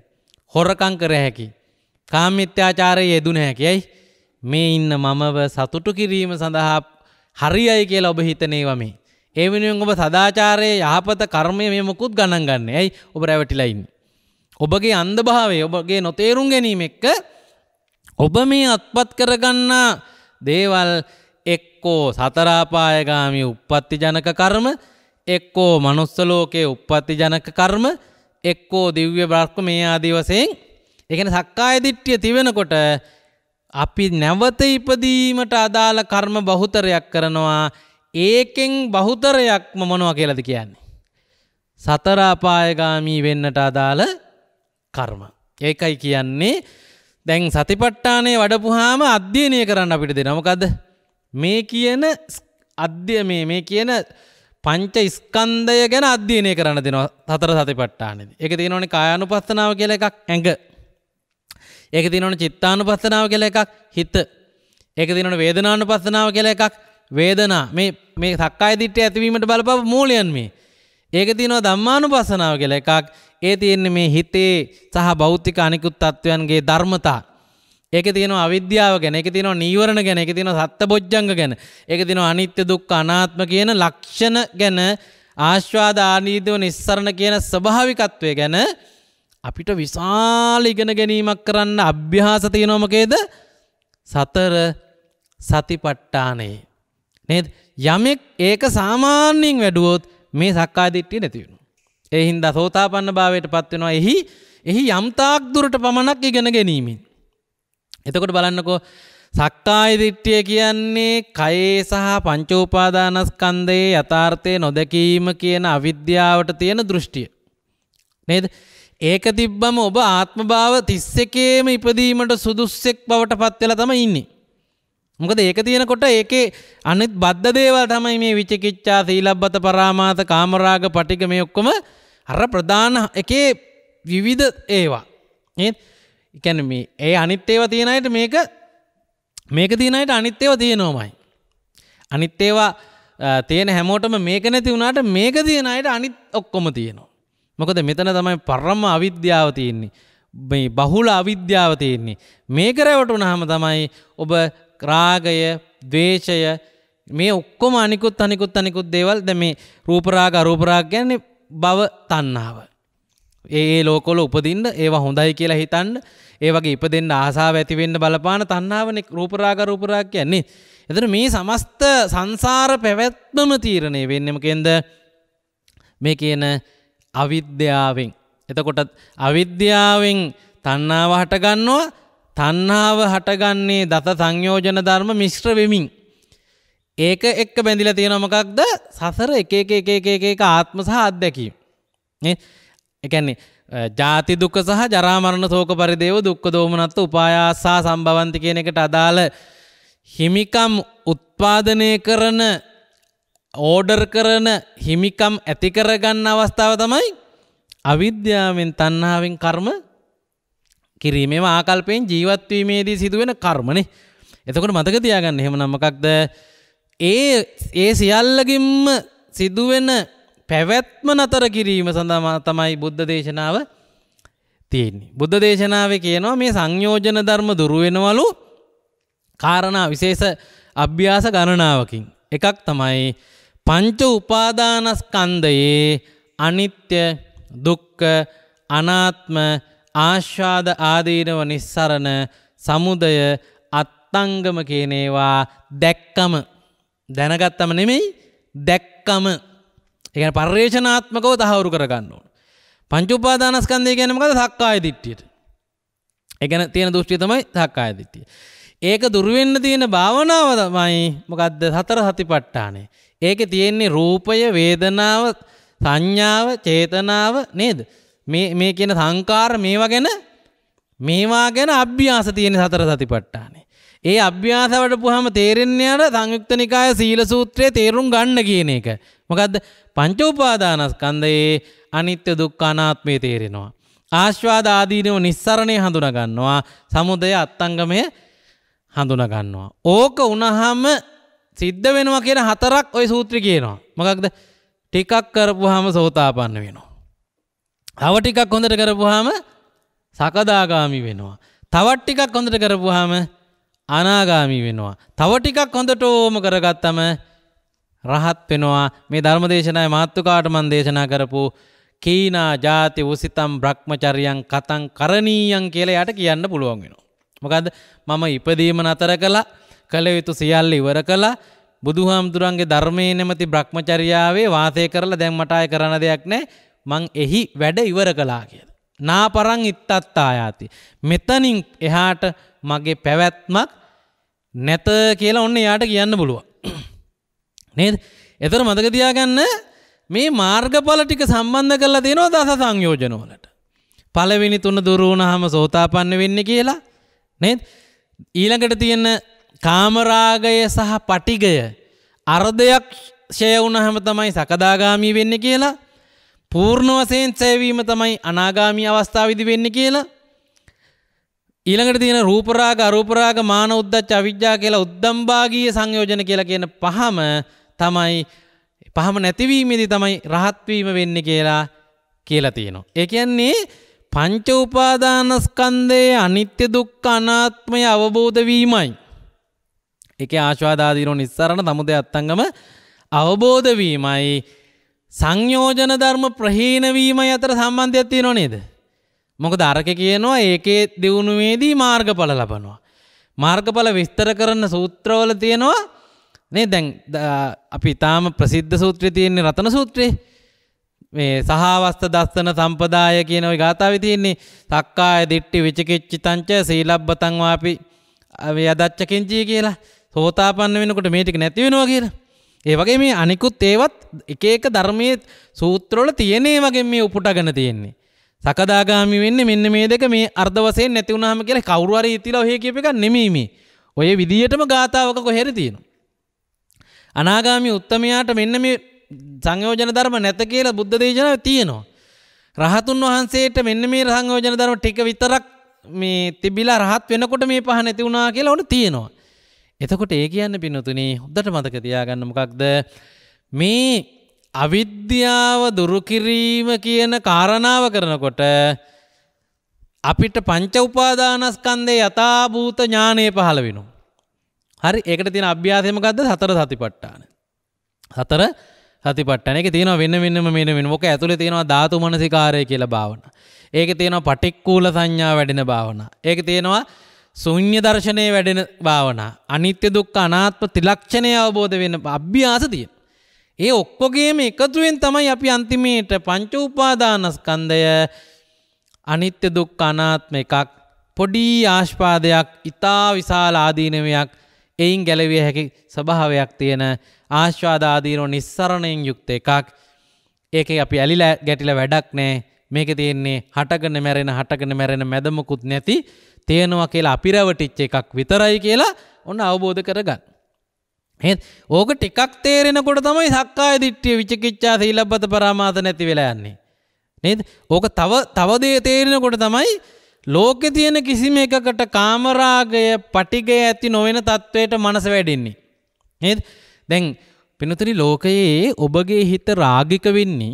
හොරකම් කර හැකි. කාමීත්‍යාචාරයේ යෙදුණ හැකි. ඇයි? මේ ඉන්න මමව සතුටු කිරීම සඳහා හරියයි කියලා ඔබ හිතනේවා මේ. ඒ වෙනුවෙන් ඔබ සදාචාරයේ යහපත කර්මය මේ මොකුත් ගණන් ගන්න. ඇයි ඔබ රැවටිලා ඉන්නේ. ඔබගේ අන්ධභාවය ඔබගේ නොතේරුම් ගැනීම එක්ක ඔබ මේ අත්පත් කරගන්න දේවල් එක්කෝ සතරාපායගාමී උප්පත්ති ජනක කර්ම එක්කෝ මනුස්සලෝකයේ උප්පත්ති ජනක කර්ම එක්කෝ දිව්‍ය බ්‍රහ්ම මේ ආදී වශයෙන් ඒ කියන්නේ සක්කාය දිට්ඨිය තිබෙනකොට අපි නැවත ඉපදීමට අදාළ කර්ම බහුතරයක් කරනවා ඒකෙන් බහුතරයක්ම මොනවා කියලද කියන්නේ. සතරාපායගාමී වෙන්නට අදාළ කර්ම. ඒකයි කියන්නේ දැන් සතිපට්ටානේ වඩපුහාම අධ්‍යයනය කරන්න අපිට දෙනමකද. මේ කියන අධ්‍ය මේ මේ කියන පංච ස්කන්දය ගැන අධ්‍යයනය කරන්න දෙනවා සතර සතිපට්ටානෙද. එක තියෙනවනේ කායනුපස්සනාව කියල එකක් ඇඟ ඒක තිනවන චිත්තානු පස්සනාව කියල එකක් හිත. ඒක තිනට වේදනානු පස්සනාව කියල එකක් වේදනා මේ සක්කායි දිට්ට ඇතිවීමට බලපව මූලියන් මේ. ඒක තිනව දම්මානු පස්සනාව කියල එකක් ඒ තියෙන්නේ මේ හිතේ සහ බෞද්ධික අනිකුත් තත්ත්වයන්ගේ ධර්මතා. ඒක තියෙන අවිද්‍යාව ගැන එක තියෙන නීවරණ ගැන එක තියෙන සත්ත බොජ්ජංග ගැන එක තියෙන අනිත්‍ය දුක්ඛ අනාත්ම කියන ලක්ෂණ ගැන ආශ්වාද ආනීදව නිස්සරණ කියන ස්වභාවිකත්වය ගැන අපිට විශාල ඉගෙන ගැනීමක් කරන්න අභ්‍යාස තියෙනොමකේද සතර සතිපට්ටානයේ. නේද යමෙක් ඒක සාමාන්‍යයෙන් වැඩුවොත් මේ සක්කාදිට්ටිය නැතිවෙන. එහින්ද සෝතාපන්න භාවයට පත්වෙනවා එහි එහි යම්තාක් දුරට පමණක් ඉගෙන ගැනීමින්. එතකොට බලන්නකෝ සක්කායදිට්ටිය කියන්නේ කයේ සහ පංචෝපාදානස්කන්දයේ යථාර්ථය නොදැකීම කියන අවිද්‍යාවට තියෙන දෘෂ්ටිය. නේද ඒක තිබ්බම ඔබ ආත්මභාව තිස්ස එකේම ඉපදීමට සුදුස්සෙක් බවට පත්වෙලා තම ඉන්නේ. මොකද ඒක තියෙනකොට ඒකේ අනිත් බද්ධ දේවල් තමයි මේ විචිකිච්ඡා සීලබ්බත පරාමාස කාමරාග පටික මේ ඔක්කොම අර ප්‍රධාන එකේ විවිධ ඒවා. ඒ කියන්නේ මේ ඒ අනිත් ඒවා තියෙන අයට මේක මේක තියෙන අයට අනිත් ඒවා තියෙනවමයි. අනිත් ඒවා තියෙන හැමෝටම මේක නැති වුණාට මේක තියෙන අයට අනිත් ඔක්කොම තියෙනවා. මොකද මෙතන තමයි පරම අවිද්‍යාව තියෙන්නේ. මේ බහුල අවිද්‍යාව තියෙන්නේ. මේක රැවටුනහම තමයි ඔබ රාගය, ද්වේෂය මේ ඔක්කොම අනිකුත් අනිකුත් අනිකුත් දේවල් දැන් මේ රූප රාග අරූප රාග කියන්නේ භව තණ්හාව. ඒ ඒ ලෝකවල උපදින්න ඒවා හොඳයි කියලා හිතන්න ඒ වගේ ඉපදෙන්න ආසාව ඇති වෙන්න බලපාන තණ්හාවනේ රූප රාග රූප රාග කියන්නේ. එතන මේ සමස්ත සංසාර පැවැත්මම තීරණය වෙන්නේ මොකෙන්ද? මේ කියන අවිද්‍යාවෙන්. එතකොට අවිද්‍යාවෙන් තණ්හාව හටගන්නවා තණ්හාව හටගන්නේ දත සංයෝජන ධර්ම මිශ්‍ර වෙමින්. ඒක එක්ක බැඳිලා තියෙන මොකක්ද? සසර එක එක එක එක එක එක ආත්ම සහ අත්දැකීම්. නේ? ඒ කියන්නේ ජාති දුක සහ ජරා මරණ ශෝක පරිදේව දුක්ඛ දෝමනත්ත උපායාසා සම්භවන්ති කියන එකට අදාළ හිමිකම් උත්පාදනය කරන ඕඩර් කරන හිමිකම් ඇතිකරගන්න අවස්ථාව තමයි අවිද්‍යාවෙන් තන්නාවෙන් කර්ම කිරීමේ ආකල්පයෙන් ජීවත්වීමේදී සිදුවෙන කර්මනේ. එතකොට මතක තියාගන්න එහෙම නම්මකක්ද ඒ ඒ සියල්ලගින්ම සිදුවෙන පැවැත්ම නතර කිරීම සඳහා තමයි බුද්ධ දේශනාව තියෙන්නේ. බුද්ධ දේශනාව කියනවා මේ සංයෝජන ධර්ම දුරුවෙනවලු කාරණා විශේෂ අභ්‍යාස ගණනාවකින්. එකක් තමයි පංච උපාදානස්කන්ධයේ අනිත්‍ය දුක්ඛ අනාත්ම ආශාද ආදීනව නිස්සරණ සමුදය අත්තංගම කියනේවා දැක්කම දැනගත්තම නෙමෙයි දැක්කම ඒකන පර්යේෂනාත්මකව තහවුරු කරගන්න ඕන. පංචුපාදානස්කන්ධය කියන්නේ මොකද? සක්කාය දිට්ඨියට. ඒකන තියෙන දෘෂ්ටිය තමයි සක්කාය දිට්ඨිය. ඒක දුර වෙන්න තියෙන භාවනාව තමයි මොකද්ද? සතර සතිපට්ඨානය. ඒකේ තියෙන්නේ රූපය, වේදනාව, සංඥාව, චේතනාව නේද? මේ මේ කියන සංකාර මේවා ගැන මේවා ගැන අභ්‍යාස තියෙන සතර සතිපට්ඨානේ. ඒ අභ්‍යාස වඩපුවාම තේරෙන්නේ අර සංයුක්ත නිකාය සීල සූත්‍රයේ තේරුම් ගන්න කියන එක. මොකද්ද? පංච උපාදානස්කන්ධයේ අනිත්‍ය දුක්ඛ අනාත්මය තේරෙනවා. ආස්වාද ආදීනව නිස්සරණය හඳුනා ගන්නවා. සමුදය අත්ංගමය හඳුනා ගන්නවා. ඕක වුණාම සිද්ධ වෙනවා කියන හතරක් ඔය සූත්‍රි කියනවා. මොකක්ද ටිකක් කරපුහම සෝතාපන්න වෙනවා. තව ටිකක් හොඳට කරපුහම සකදාගාමි වෙනවා. තවත් ටිකක් හොඳට කරපුහම අනාගාමි වෙනවා. තව ටිකක් හොඳට ඕම කරගත්තම රහත් වෙනවා. මේ ධර්මදේශනාය මාත්තුකාට මන් දේශනා කරපු කීනා ජාති උසිතම් බ්‍රහ්මචරියන් කතං කරණීයන් කියලා යට කියන්න පුළුවන් වෙනවා. මොකද මම ඉපදීම නතර කළා කළ යුතු සියල්ල ඉවර කළා බුදුහාමුදුරන්ගේ ධර්මයේ නැමැති භ්‍රමචර්යාවේ වාසය කරලා දැන් මට ආය කරන දෙයක් නැහැ මං එහි වැඩ ඉවර කළා කියලා. නාපරං ඉත්තත්තායාති. මෙතනින් එහාට මගේ පැවැත්මක් නැත කියලා ඔන්න යාට කියන්න පුළුවන්. නේද? එතන මතක තියාගන්න මේ මාර්ගඵල ටික සම්බන්ධ කරලා දෙනවා දස සංයෝජන වලට. පළවෙනි තුන දුරු වුණාම සෝතාපන්න වෙන්නේ කියලා. නේද? ඊළඟට තියෙන කාමරාගය සහ පටිගය අර්ධයක් ෂය වුණහම තමයි සකදාගාමී වෙන්න කියලා පූර්ණ වශයෙන් සෑවීම තමයි අනාගාමී අවස්ථාවේදී වෙන්නේ කියලා ඊළඟට තියෙන රූපරාග අරූපරාග මාන උද්දච්ච අවිජ්ජා කියලා උද්දම්භාගීය සංයෝජන කියලා කියන පහම තමයි පහම නැතිවීමේදී තමයි රහත් වීම වෙන්නේ කියලා කියලා තියෙනවා. ඒ කියන්නේ පංච උපාදානස්කන්ධයේ අනිත්‍ය දුක්ඛ අනාත්මය අවබෝධ වීමයි. එක ආශ්වාදාදීරුන් නිස්සරණ තමුද අත්තංගම අවබෝධවීමයි සංයෝජන ධර්ම ප්‍රහීනවීමයි අතර සම්බන්ධයක් තියෙනව නේද. මොක දරක කියනවා ඒකේ දියුණුවේදී මාර්ගඵල ලබනවා. මාර්ගඵල විස්තර කරන්න සූත්‍රවල තියෙනවා නේ දැන් අපි ඉතාම ප්‍රසිද්ධ සූත්‍රය තියෙන්නේ රතන සූත්‍රයේ මේ සහවස්ත දස්සන සම්පදාය කියන ওই ගාථාවෙ තියෙන්නේ සක්කාය දිට්ටි විචිකිච්ඡිතංච සීලබ්බතං වාපි යදච්ච කිංචී කියලා සෝතාපන්න වෙනකොට මේටික නැතිවෙනවා කියර. ඒ වගේ මේ අනිකුත් ඒවත් එක එක ධර්මය සූත්‍රවල තියනේ වගේ මේ උපුටගන තියෙන්නේ. සකදාගාමි වෙන්න මෙන්න මේ දෙක මේ අර්ධවසය නැතිවුණහම කියල කවරුවර ඉතිලා හය කියප එකක් නෙමීමේ. ඔය විදිහටම ගාථාවක කොහෙර තියෙන. අනාගාමි උත්තමයාට මෙන්න මේ සංයෝජන ධර්ම නැත කියලා බුද්ධ දේශනාව තියෙනවා. රහතුන් වහන්සේට මෙන්න මේ සංයෝජන ධර්ම ටික විතරක් මේ තිබිලා රහත් වෙනකොට මේ පහ නැති වුණා කියලා ඔන්න තියෙනවා. එතකොට ඒ කියන්න පිනතුනේ හොඳට මතක තියාගන්න මොකක්ද මේ අවිද්‍යාව දුරුකිරීම කියන කාරණාව කරනකොට අපිට පංච උපාදානස්කන්දේ යථභූත ඥානය පහළ වෙනු. හරි ඒකට තියෙන අභ්‍යාසමකක්ද හතර සතිපට්ටාන. හතර සතිපට්ටන එක තියෙන වෙන වෙන්නම මෙන වෙන ොක ඇතුළ තියෙනවා ධාතු මනසිකාරය කියල භාවන. ඒක තියෙනවා පටික්කූල සංඥා වැඩෙන භාවන. ඒක තියෙනවා සුං්‍ය දර්ශනය වැඩෙන භාවනා අනිත්‍ය දුක්ක අනාත්ම තිලක්ෂණය අවබෝධ වෙන අභ්‍යාස තියෙන. ඒ ඔක්කොගේම එකතුවෙන් තමයි අපි අන්තිමේට පංච උපාදානස්කන්දය අනිත්‍ය දුක් අනාත්ම එකක් පොඩි ආශ්පාදයක් ඉතා විශාල ආදීනවයක් එයින් ගැලවිය හැකි ස්වභාවයක් තියෙන ආශ්වාදාදීනෝ නිස්සරණයෙන් යුක්ත එකක් ඒක අපි ඇලිල ගැටිල වැඩක් නෑ මේක තියෙන්නේ හටගන මැරෙන හටගන මැරෙන මැදමකුත් නැති තියෙනවා කියලා අපිරවටිච්ච එකක් විතරයි කියලා ඔන්න අවබෝධ කරගන්න. ඒත් ඕක ටිකක් තේරෙනකොට තමයි සක්කාය දිට්ඨිය විචිකිච්ඡා සීලබ්බත පරාමාස නැති වෙලා යන්නේ. නේද? ඕක තව තව දේ තේරෙනකොට තමයි ලෝකෙ තියෙන කිසිම එකකට කාමරාගය පටිගය ඇති නොවෙන තත්ත්වයට මනස වැඩින්නේ. නේද? දැන් පිනතුනි ලෝකයේ ඔබගේ හිත රාගික වෙන්නේ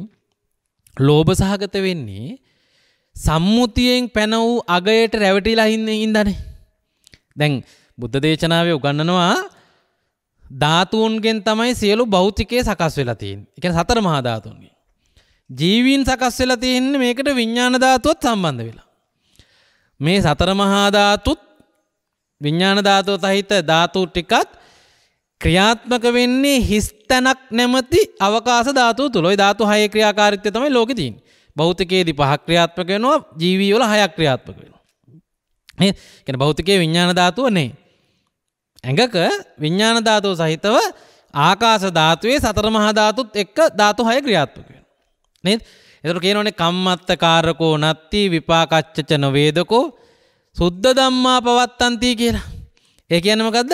ලෝභ සහගත වෙන්නේ සම්මුතියෙන් පැන වූ අගයට රැවටිලා ඉන්න ඉදනේ. දැන් බුද්ධ දේශනාවේ උගන්නනවා ධාතුූන්ගෙන් තමයි සියලු භෞතිකය සකස් වෙලා තියෙන් එක සතර මහා ධාතුන්ගේ. ජීවීන් සකස් වෙලා තියෙන්නේ මේකට විඤ්ඥාන ධාතුවත් සම්බන්ධ වෙලා. මේ සතර මහාධාතුත් විඤ්ඥාන ධාතුව සහිත ධාතු ටිකත් ක්‍රියාත්මක වෙන්නේ හිස්තැනක් නැමති අවකාස ධාතු තුළොයි ධාතු හය ක්‍රියාකාරිත්‍ය තමයි ලෝකතිී. භෞතිකයේදී පහක් ක්‍රියාත්මක වෙනවා ජීවී වල හයක් ක්‍රියාත්මක වෙනවා. ඒ කියන්නේ භෞතිකයේ විඥාන ධාතුව නේ. ඇඟක විඥාන ධාතුව සහිතව ආකාශ ධාතුවේ සතර මහා ධාතුත් එක්ක ධාතු හය ක්‍රියාත්මක වෙනවා. නේද? ඒතර කියනෝනේ කම්මත්තකාරකෝ නත්ති විපාකච්චච නොවේදකෝ සුද්ධ ධම්මා පවත්තන්ති කියලා. ඒ කියන්නේ මොකද්ද?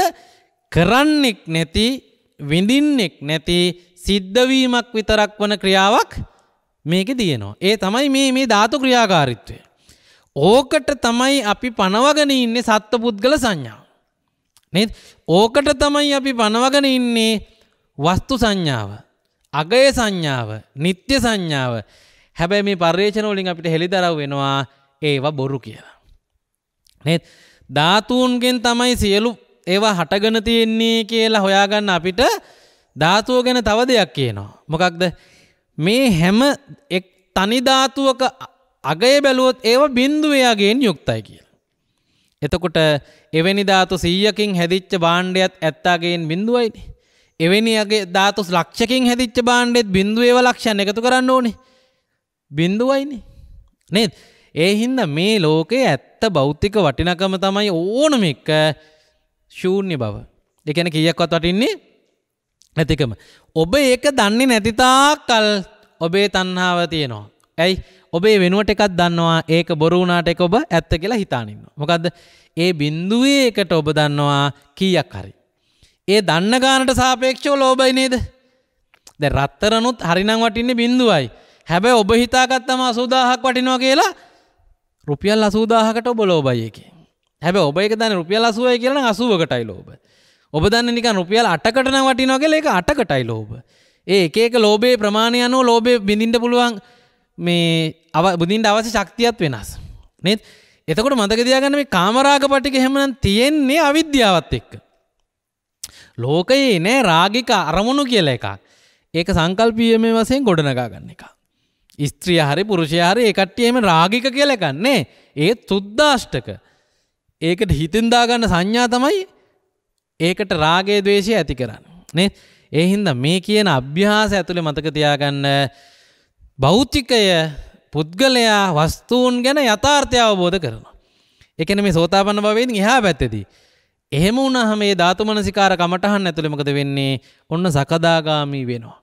කරන්නෙක් නැති විඳින්නෙක් නැති සිද්ධ වීමක් විතරක් වන ක්‍රියාවක් මේක තියෙනවා. ඒ තමයි මේ මේ ධාතු ක්‍රියාකාරිත්වය. ඕකට තමයි අපි පනවගෙන ඉන්නේ සත්ව පුද්ගල සංඥා. නේද? ඕකට තමයි අපි පනවගෙන ඉන්නේ වස්තු සංඥාව, අගය සංඥාව, නিত্য සංඥාව. හැබැයි මේ පරිේචන වලින් අපිට හෙළිදරව් වෙනවා ඒවා බොරු කියලා. නේද? ධාතුන්ගෙන් තමයි සියලු ඒවා හටගෙන තියෙන්නේ කියලා හොයාගන්න අපිට ධාතුව ගැන තව දෙයක් කියනවා. මොකක්ද? මේ හැම එක් තනිධාතුවක අගය බැලුවොත් ඒව බින්දුවයාගේෙන් යුක්තයි කියල. එතකොට එවැනි ධාතු සීයකින් හැදිච්ච බාණ්ඩයත් ඇත්තාගේෙන් බිඳුවයිද. එවැනිගේ ධාතුස් ලක්ෂකින් හැදිච්ච බාණ්ඩෙත් බිඳුවේව ලක්ෂණ එකතු කරන්න ඕනේ බිඳුවයිනි නේත් ඒහින්ද මේ ලෝකයේ ඇත්ත බෞද්ධික වටිනකම තමයි ඕනම එක ශූන්‍ය බව එකන කියක්වත් වටින්නේ නැතිකම. ඔබ ඒක දන්නේ නැතිතා කල් ඔබේ තන්හාාව තියෙනවා. ඇයි ඔබේ වෙනුවට එකක් දන්නවා ඒක බොරුණාට එක ඔබ ඇත්ත කියලා හිතානින්න. මොකක්ද ඒ බින්දුවේ එකට ඔබ දන්නවා කීයක් හරි. ඒ දන්න ගානට සාපේක්ෂෝ ලෝබයි නේද. ද රත්තරනුත් හරිනං වටින්නේ බින්දුවයි. හැබැ ඔබ හිතාකත්තම අසූදාහක් වටිනවා කියලා රුපියල් අසූදාහකට ඔබ ලෝබයි එකේ. හැබ ඔබ එක දන්න රුපියල් අසුවය කියන අසුවකටයි ලෝබයි. ඔබ දන්න නික රුපියල් අටකටන වටිනොගල එක අටකටයි ලෝබ. ඒ ඒක ලෝබේ ප්‍රමාණය අනුව ලෝබේ බිඳින්ට පුළුවන් මේ අව බුදින්ට අවස ශක්තියත් වෙනස්. නෙත් එතකොට මතකදයාගන්න මේ කාමරාග පටික හෙමන තියෙන්නේ අවිද්‍යාවත් එක්ක. ලෝකයේ නෑ රාගික අරමුණු කියල එකක්. ඒක සංකල්පියම වසයෙන් ගොඩනගා ගන්න එක. ස්ත්‍රිය හරි පුරුෂයාරි එකට්ටියම රාගික කියලකන්නේ ඒ තුද්දාෂ්ටක ඒකට හිතෙන්දාගන්න සංඥා තමයි ඒකට රාගේ දවේශය ඇති කරන්න. නේ ඒහින්ද මේ කියන අභ්‍යාස ඇතුළේ මතක තියාගන්න භෞතිකය පුද්ගලයා වස්තුූන් ගැන යථාර්ථය අවබෝධ කරනවා. එකන මේ සෝතාපන්න භවයෙන් එහා පැත්තදී. එහෙම වුණහම මේ ධාතුමනසිකාර කමටහන් ඇතුළමකද වෙන්නේ ඔන්න සකදාගාමී වෙනවා.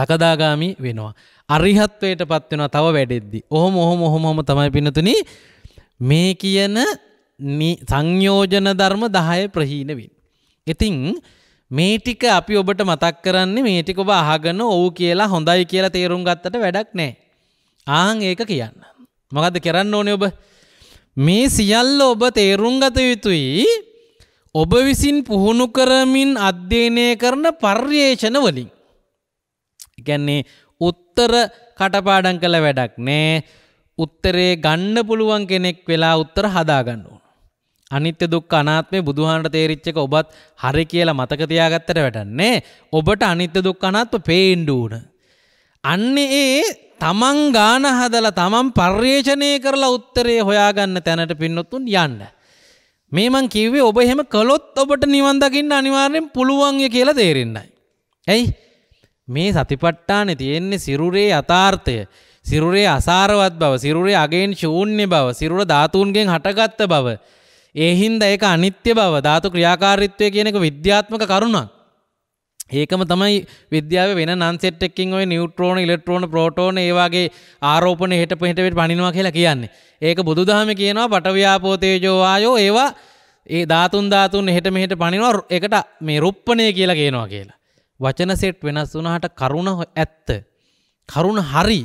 සකදාගාමි වෙනවා. අරිහත්වයට පත්වෙන තව වැඩෙද්දි. ඔහොම ඔහොම ඔහොමොම තමයි පිනතුන මේ කියන සංයෝජන ධර්ම දහය ප්‍රහීන වින්. ඉතිං මේ ටික අපි ඔබට මතක් කරන්නේ මේ ටික ඔබ අහගන්න ඔව් කියලා හොඳයි කියලා තේරුම් ගත්තට වැඩක් නෑ. ආන් ඒක කියන්න. මොකද්ද කරන්න ඕනේ ඔබ? මේ සියල්ල ඔබ තේරුම් ගත යුතුයි. ඔබ විසින් පුහුණු කරමින් අධ්‍යයනය කරන පර්යේෂණ වලින්. කියන්නේ උත්තර කටපාඩම් කළ වැඩක් නෑ. උත්තරේ ගන්න පුළුවන් කෙනෙක් වෙලා උත්තර හදාගන්න අනිත්‍ය දුක්ඛ අනාත්මේ බුදුහාමර තේරිච්ච එක ඔබත් හරි කියලා මතක තියාගත්තට වැඩන්නේ ඔබට අනිත්‍ය දුක්ඛ අනාත්ම පේන්න ඕන. අන්නේ ඒ තමන් ගාන හදලා තමන් පර්යේෂණය කරලා උත්තරේ හොයාගන්න තැනට පින්නොත්තුන් යන්න. මේ මං කිව්වේ ඔබ එහෙම කළොත් ඔබට නිවන් දකින්න අනිවාර්යෙන් පුළුවන් ය කියලා තේරෙන්නයි. ඇයි? මේ සතිපට්ඨානේ තියෙන්නේ සිරුරේ යථාර්ථය. සිරුරේ අසාරවත් බව, සිරුරේ අගෙන් ශූන්‍ය බව, සිරුර ධාතුන්ගෙන් හටගත්ත බව. ඒහින්ද ඒක අනිත්‍ය බව ධාතු ක්‍රියාකාරීත්වය කියන එක විද්‍යාත්මක කරුණක්. ඒකම තමයි විද්‍යාව වෙන නන්සෙට් එකකින් ඔය නියුට්‍රෝන ඉලෙක්ට්‍රෝන ප්‍රෝටෝන ඒ වගේ ආරෝපණ හෙට පෙහෙට වෙට පනිනවා කියලා කියන්නේ. ඒක බුදුදහම කියනවා පටවියාපෝ තේජෝ වායෝ ඒවා ඒ ධාතුන් ධාතුන් හෙට මෙහෙට පනිනවා ඒකට මේ රුප්පණය කියලා කියනවා කියලා. වචන සෙට් වෙනස් වුණාට කරුණ ඇත්ත. කරුණ හරි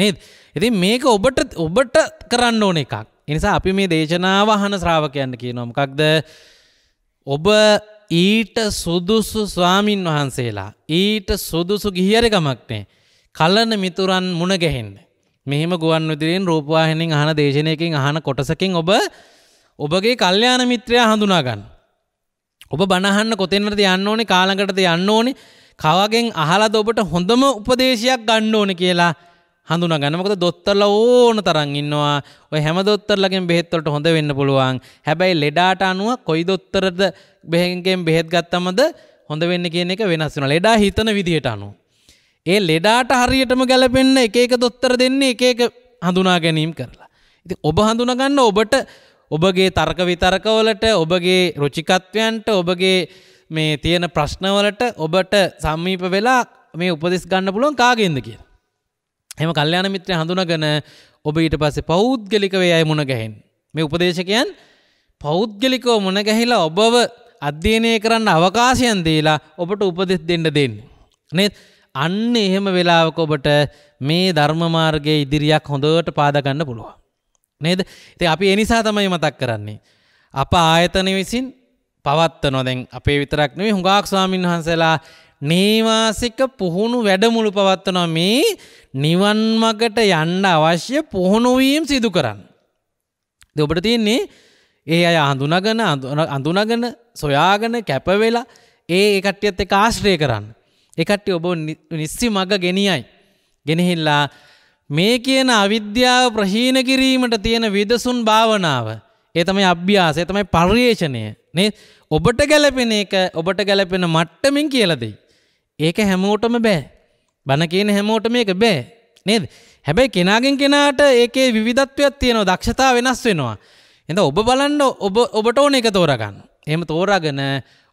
නේද? ඉතින් මේක ඔබට ඔබට කරන්න ඕන එකක්. එනිසා අපි මේ දේශනාව අහන ශ්‍රාවකයන්න කියනවා මොකක්ද ඔබ ඊට සුදුසු ස්වාමින් වහන්සේලා ඊට සුදුසු ගිහියර ගමක්නේ කලන මිතුරන් මුණ ගැහෙන්න මෙහෙම ගුවන් විදිරෙන් රූපවාහිනින් අහන දේශනයකින් අහන කොටසකින් ඔබ ඔබගේ කල්්‍යාන මිත්‍රයා හඳුනාගන්න ඔබ බණහන්න කොතෙන්ට යන්න ඕනේ කාලඟටද යන්න ඕනේ කවගෙන් අහලද ඔබට හොඳම උපදේශයක් ගන්න ඕන කියලා හඳුන ගන්නමකද දොත්තල ඕන තරන් ඉන්නවා ඔය හැම දොත්තරලගෙන් බෙහෙත්වලට හොඳ වෙන්න පුළුවන් හැබැයි ලෙඩාට අනුව කොයි දොත්තරද බෙහෙන්ගෙන් බෙහෙත් ගත්තමද හොඳ වෙන්න කියන එක වෙනස් වෙනවා ලෙඩා හිතන විදිහට අනුව ඒ ලෙඩාට හරියටම ගැලපෙන්න එක එක දොත්තර දෙන්නේ එක එක හඳුනා ගැනීම කරලා ඉතින් ඔබ හඳුනා ගන්න ඔබට ඔබගේ තර්ක විතර්කවලට ඔබගේ රුචිකත්වයන්ට ඔබගේ මේ තියෙන ප්‍රශ්නවලට ඔබට සමීප වෙලා මේ උපදෙස් ගන්න පුළුවන් කාගෙන්ද කියලා එම කල්්‍යයාන මිත්‍රය හඳුනගන ඔබ ඊට පස්සේ පෞද්ගලිකවේ අය මුණ ගැහෙන් මේ උපදේශකයන් පෞද්ගලිකෝ මුණ ගැහිලා ඔබව අධ්‍යයනය කරන්න අවකාශයන් දීලා ඔබට උපදෙස් දෙන්න දෙන්න. නෙත් අන්න එහෙම වෙලාවක ඔබට මේ ධර්මමාර්ගයේ ඉදිරියක් හොඳට පාදගන්න පුළුවන්. නේද ඉතින් අපි ඒ නිසා තමයි මතක් කරන්නේ. අප ආයතන විසින් පවත්වනවා දැන් අපේ විතරක් නෙවෙයි හුඟාක් ස්වාමින්වහන්සේලා නේවාසික පුහුණු වැඩමුළු පවත්වන මේ නිවන් මගට යන්න අවශ්‍ය පුහුණුවීම් සිදු කරන්න. ඔබට තියෙන්නේ ඒ අය හඳුනගන අඳුනගන සොයාගන කැපවෙලා ඒ එකට්ටියත් එක ආශ්‍රය කරන්න. එකට්ටි ඔබ නිස්සි මග ගෙනියයි. ගෙනහිල්ලා මේ කියන අවිද්‍යාව ප්‍රහීන කිරීමට තියෙන විදසුන් භාවනාව. ඒ තමයි අභ්‍යාසය තමයි පර්යේෂණය නේ ඔබට ගැලපෙන එක ඔබට ගැලපෙන මට්ටමින් කියලදෙයි. ඒක හැමෝටම බෑ. බණ කියන හැමෝට මේක බෑ. නේද? හැබැයි කෙනාගෙන් කෙනාට ඒකේ විවිධත්වයක් තියෙනවා. දක්ෂතා වෙනස් වෙනවා. එඳ ඔබ බලන්න ඔබ ඔබට ඕන එක තෝරගන්න. එහෙම තෝරාගෙන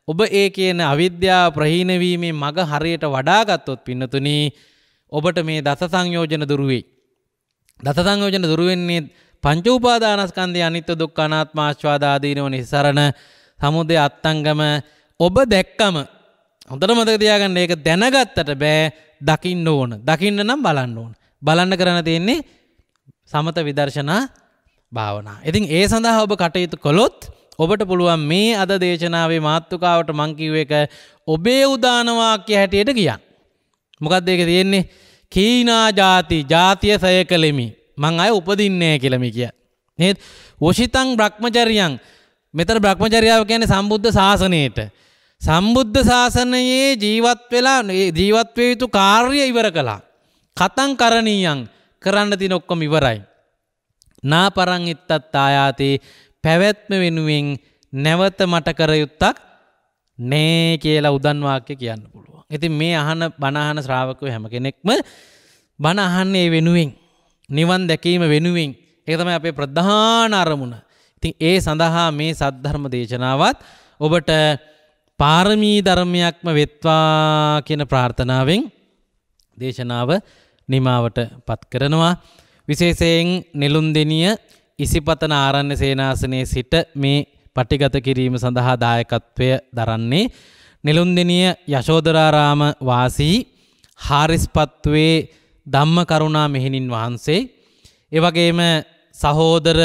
ඔබ ඒ කියන අවිද්‍යාව ප්‍රහීන වීමේ මග හරියට වඩා ගත්තොත් පින්නතුනි ඔබට මේ දස සංයෝජන දුරු වෙයි. දස සංයෝජන දුරු වෙන්නේ පංච උපාදානස්කන්ධය අනිත්‍ය දුක්ඛ අනාත්ම ආස්වාද ආදීනව නිසරණ සමුදය අත්ංගම ඔබ දැක්කම හොඳට මතක තියාගන්න ඒක දැනගත්තට බෑ දකින්න ඕන දකින්න නම් බලන්න ඕන බලන්න කරන තියෙන්නේ සමත විදර්ශනා භාවනා. ඉතින් ඒ සඳහා ඔබ කටයුතු කළොත් ඔබට පුළුවන් මේ අද දේශනාවේ මාතෘකාවට මංකිව එක ඔබේ උදානවාක්‍ය හැටියට කියන්න. මොකක්ද ඒක තියෙන්නේ කීනා ජාති ජාතිය සය කළෙමි මං අය උපදින්නේ කියලමි කිය. ඒත් වෂිතං බ්‍රහ්මචරියන් මෙතර බ්‍රහ්මචරියාව කියන්නේ සම්බුද්ධ ශාසනයට සම්බුද්ධ ශාසනයේ ජීවත් වෙලා ජීවත්වය යුතු කාර්ය ඉවර කළා. කතන් කරණීයන් කරන්න තින ඔක්කොම ඉවරයි. නා පරං ඉත්තත් ආයාතේ පැවැත්ම වෙනුවෙන් නැවත මට කරයුත්තක් නෑ කියලා උදන්වාක්‍ය කියන්න පුළුවන්. ඉතින් මේ අහන බණහන ශ්‍රාවකව හැම කෙනෙක්ම බණ අහන්නේ වෙනුවෙන් නිවන් දැකීම වෙනුවෙන් ඒක තමයි අපේ ප්‍රධාන අරමුණ. ඉතින් ඒ සඳහා මේ සද්ධර්ම දේශනාවත් ඔබට පාරමී ධර්මයක්ම වෙත්වා කියන ප්‍රාර්ථනාවෙන් දේශනාව නිමාවට පත් කරනවා. විශේෂයෙන් නෙළුම්දෙනිය ඉසිපතන ආරණ්‍ය සේනාසනයේ සිට මේ පටිගත කිරීම සඳහා දායකත්වය දරන්නේ. නෙළුම්දෙනිය යශෝදරාරාම වාසී හාරිස්පත්වේ ධම්ම කරුණා මෙහිණින් වහන්සේ. එවගේම සහෝදර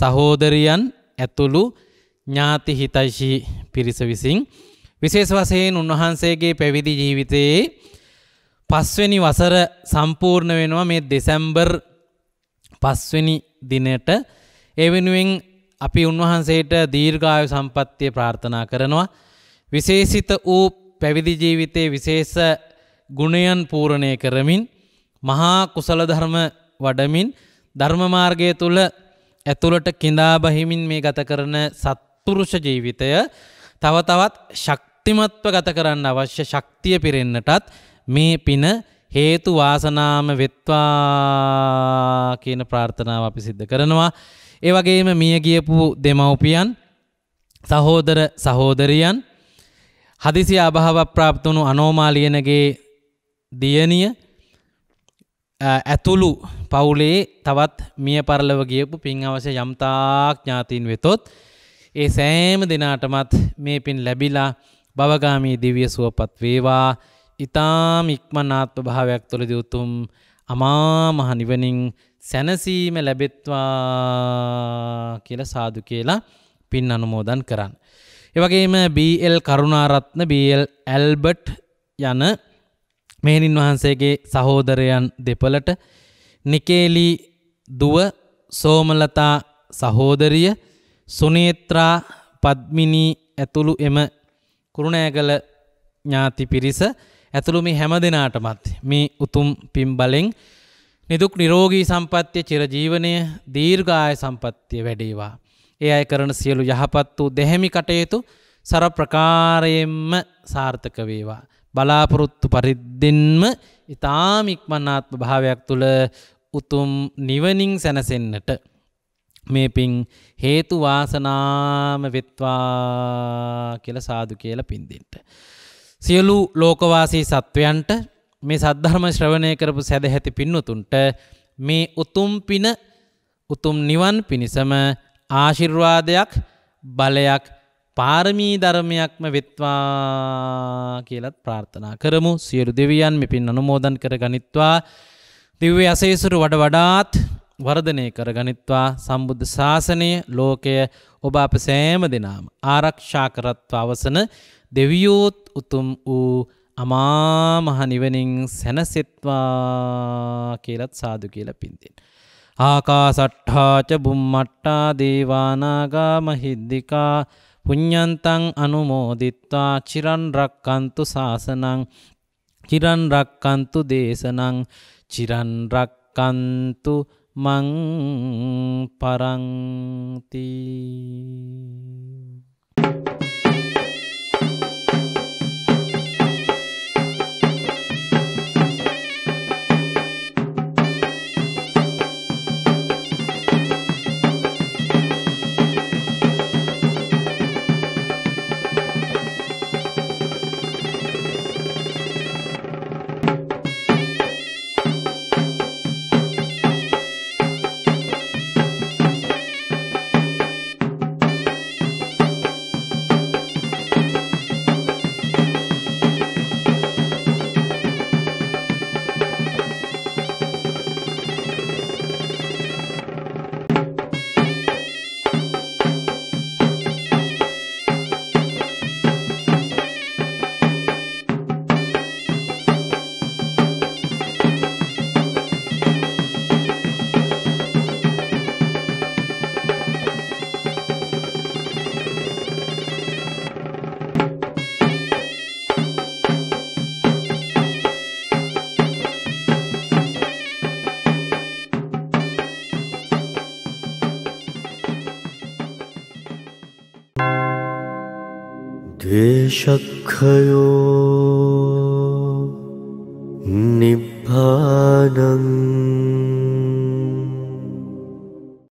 සහෝදරියන් ඇතුළු ඥාති හිතයිශී පිරිස විසින්. විශේෂ වශයෙන් උන්වහන්සේගේ පැවිදි ජීවිතයේ පස්වෙනි වසර සම්පූර්ණ වෙනවා මේ දෙසැම්බර් පස්වෙනි දිනට ඒ වෙනුවෙන් අපි උන්වහන්සේට දීර්ඝායු සම්පත්තිය ප්‍රාර්ථනා කරනවා විශේෂිත වූ පැවිදි ජීවිතයේ විශේෂ ගුණයන් පූර්ණය කරමින් මහා කුසල ධර්ම වඩමින් ධර්ම මාර්ගය තුල ඇතුළට கிඳා බහිමින් මේ ගත කරන සත්පුරුෂ ජීවිතය තව තවත් ශක් ශක්තිමත්ව ගත කරන්න අවශ්‍ය ශක්තිය පිරෙන්නටත් මේ පින හේතු වාසනාම වෙත්වා කියන ප්‍රාර්ථනාව අපි සිද්ධ කරනවා. ඒ වගේම මිය ගියපු දෙමව්පියන් සහෝදර සහෝදරියන් හදිසි අභාවක් ප්‍රාප්ත වුණු අනෝමාලියනගේ දියණිය ඇතුළු පවුලේ තවත් මිය පරලව ගියපු පින් අවශ්‍ය යම්තාක් ඥාතීන් වෙතොත් ඒ සෑම දෙනාටමත් මේ පින් ලැබිලා භවගාමී දිව්‍ය සුවපත් වේවා. ඊ타ම් ඉක්මනාත්ම භාවයක් තුළදී උතුම් අමා මහ නිවනින් සැනසීම ලැබෙත්වා කියලා සාදු කියලා පින් අනුමෝදන් කරන්න. ඒ වගේම BL කරුණාරත්න BL ඇල්බර්ට් යන මෙහෙණින් වහන්සේගේ සහෝදරයන් දෙපළට නිකේලි දුව සෝමලතා සහෝදරිය සුනේත්‍රා පද්මිනී ඇතුළු එම කුරුණෑගල ඥාති පිරිස ඇතුළු මේ හැම දෙනාටමත් මේ උතුම් පින් බලෙන් නිදුක් නිරෝගී සම්පත්‍ය චිරජීවනය දීර්ඝාය සම්පත්තිය වැඩේවා. ඒ අය කරන සියලු යහපත් වූ දෙහැමි කටයුතු සර ප්‍රකාරයෙන්ම සාර්ථක වේවා. බලාපොරොත්තු පරිද්දෙන්ම ඉතාම ඉක්මන්නාත්ම භාවයක් තුළ උතුම් නිවනින් සැනසෙන්නට මේ පින් හේතු වාසනාම වෙත්වා කියලා සාදු කියලා පින් දෙන්න. සියලු ලෝකවාසී සත්වයන්ට මේ සද්ධර්ම ශ්‍රවණය කරපු සැදැහැති පින්වතුන්ට මේ උතුම් පින උතුම් නිවන් පිණිසම ආශිර්වාදයක් බලයක් පාරමී ධර්මයක්ම වෙත්වා කියලත් ප්‍රාර්ථනා කරමු සියලු දෙවියන් මෙ පින් අනුමෝදන් කර ගනිත්වා දිව්‍ය අසේසුරු වඩ වඩාත් වර්ධනය කර ගනිත්වා සම්බුද්ධ ශාසනය ලෝකය ඔබ අප සෑම දෙනාම ආරක්ෂා කරත්ව අවසන දෙවියෝත් උතුම් වූ අමාමහ නිවනින් සැනසෙත්වා කියලත් සාදු කියල පින්තින්. ආකා සට්ඨාච බුම්මට්ටා දේවානාගා මහිද්දිකා පුඤ්ඥන්තං අනුමෝදිත්වා චිරන් රක්කන්තු ශාසනං චිරන් රක්කන්තු දේශනං චිරන් රක්කන්තු මං පරංති